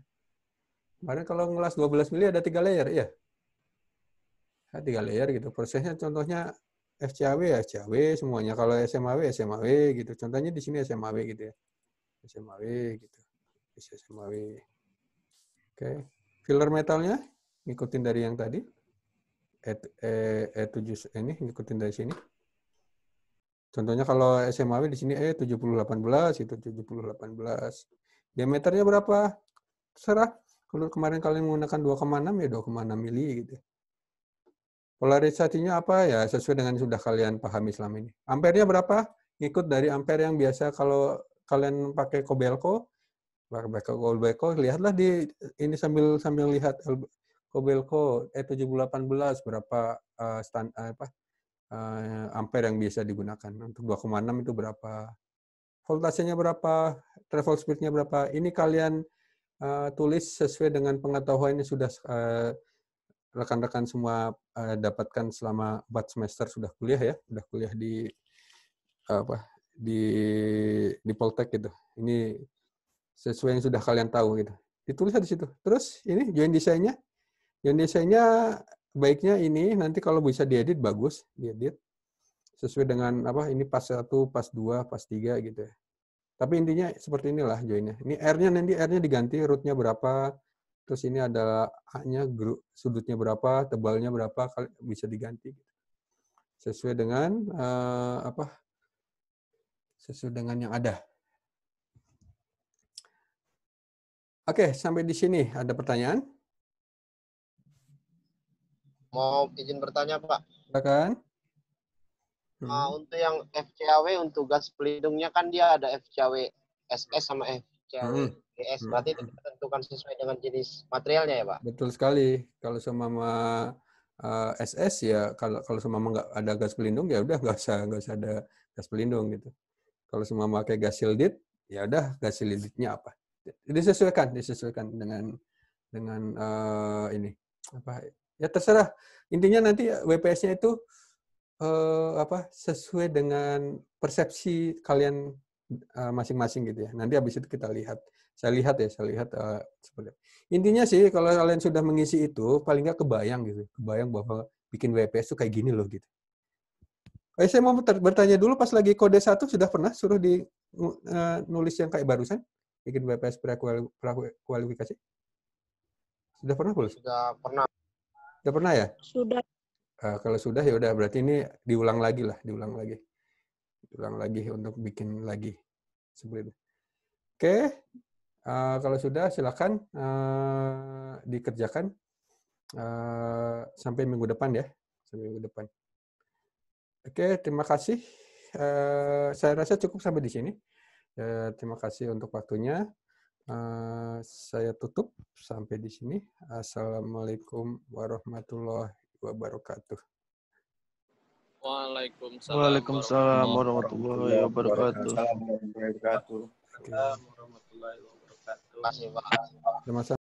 Kemarin kalau ngelas 12 mili ada 3 layer, iya ya, tiga layer gitu prosesnya contohnya FCAW ya FCAW semuanya kalau SMAW SMAW gitu contohnya di sini SMAW gitu ya SMAW gitu SMAW oke filler metalnya ngikutin dari yang tadi E, e, E7 ini ngikutin dari sini contohnya kalau SMAW di sini E7018 eh, itu 7018 diameternya berapa terserah kalau kemarin kalian menggunakan 2,6 ya 2,6 mili gitu ya Polarisasinya apa? Ya sesuai dengan sudah kalian pahami selama ini. Ampernya berapa? Ikut dari ampere yang biasa kalau kalian pakai Kobelco, pakai Kobelco, lihatlah di ini sambil sambil lihat Kobelco e eh, 718 berapa uh, eh, stand uh, eh, apa uh, ampere yang biasa digunakan. Untuk 2,6 itu berapa? Voltasenya berapa? Travel speednya berapa? Ini kalian uh, tulis sesuai dengan pengetahuan yang sudah uh, rekan-rekan semua uh, dapatkan selama 4 semester sudah kuliah ya, sudah kuliah di apa di di Poltek gitu. Ini sesuai yang sudah kalian tahu gitu. Ditulis di situ. Terus ini join desainnya. Join desainnya baiknya ini nanti kalau bisa diedit bagus, diedit sesuai dengan apa ini pas satu, pas dua, pas tiga gitu ya. Tapi intinya seperti inilah joinnya. Ini R-nya nanti R-nya diganti rootnya berapa, terus ini adalah A-nya, sudutnya berapa, tebalnya berapa, bisa diganti. Gitu. Sesuai dengan uh, apa? Sesuai dengan yang ada. Oke, sampai di sini ada pertanyaan? Mau izin bertanya, Pak? Silakan. Ah, hmm. Nah, untuk yang FCAW, untuk gas pelindungnya kan dia ada FCAW SS sama FCAW. Hmm PS. Hmm. Berarti ditentukan sesuai dengan jenis materialnya ya, Pak? Betul sekali. Kalau sama uh, eh, SS ya kalau kalau sama nggak ada gas pelindung ya udah nggak usah nggak usah ada gas pelindung gitu. Kalau sama pakai gas shielded ya udah gas shieldednya apa? Disesuaikan, disesuaikan dengan dengan uh, ini apa ya terserah intinya nanti WPS-nya itu eh, apa sesuai dengan persepsi kalian eh, masing-masing gitu ya nanti habis itu kita lihat saya lihat ya saya lihat uh, seperti intinya sih kalau kalian sudah mengisi itu paling nggak kebayang gitu kebayang bahwa bikin WPS tuh kayak gini loh gitu eh, saya mau bertanya dulu pas lagi kode satu sudah pernah suruh di uh, nulis yang kayak barusan bikin WPS prekualifikasi sudah pernah belum sudah pernah sudah pernah ya sudah uh, kalau sudah ya udah berarti ini diulang lagi lah diulang lagi diulang lagi untuk bikin lagi seperti itu oke Eh, kalau sudah, silakan uh, dikerjakan uh, sampai minggu depan ya, sampai minggu depan. Oke, terima kasih. Uh, saya rasa cukup sampai di sini. Uh, terima kasih untuk waktunya. Uh, saya tutup sampai di sini. Assalamualaikum warahmatullahi wabarakatuh. Waalaikumsalam, Waalaikumsalam warahmatullahi wabarakatuh. Waalaikumsalam warahmatullahi wabarakatuh. Terima kasih Pak. Terima kasih.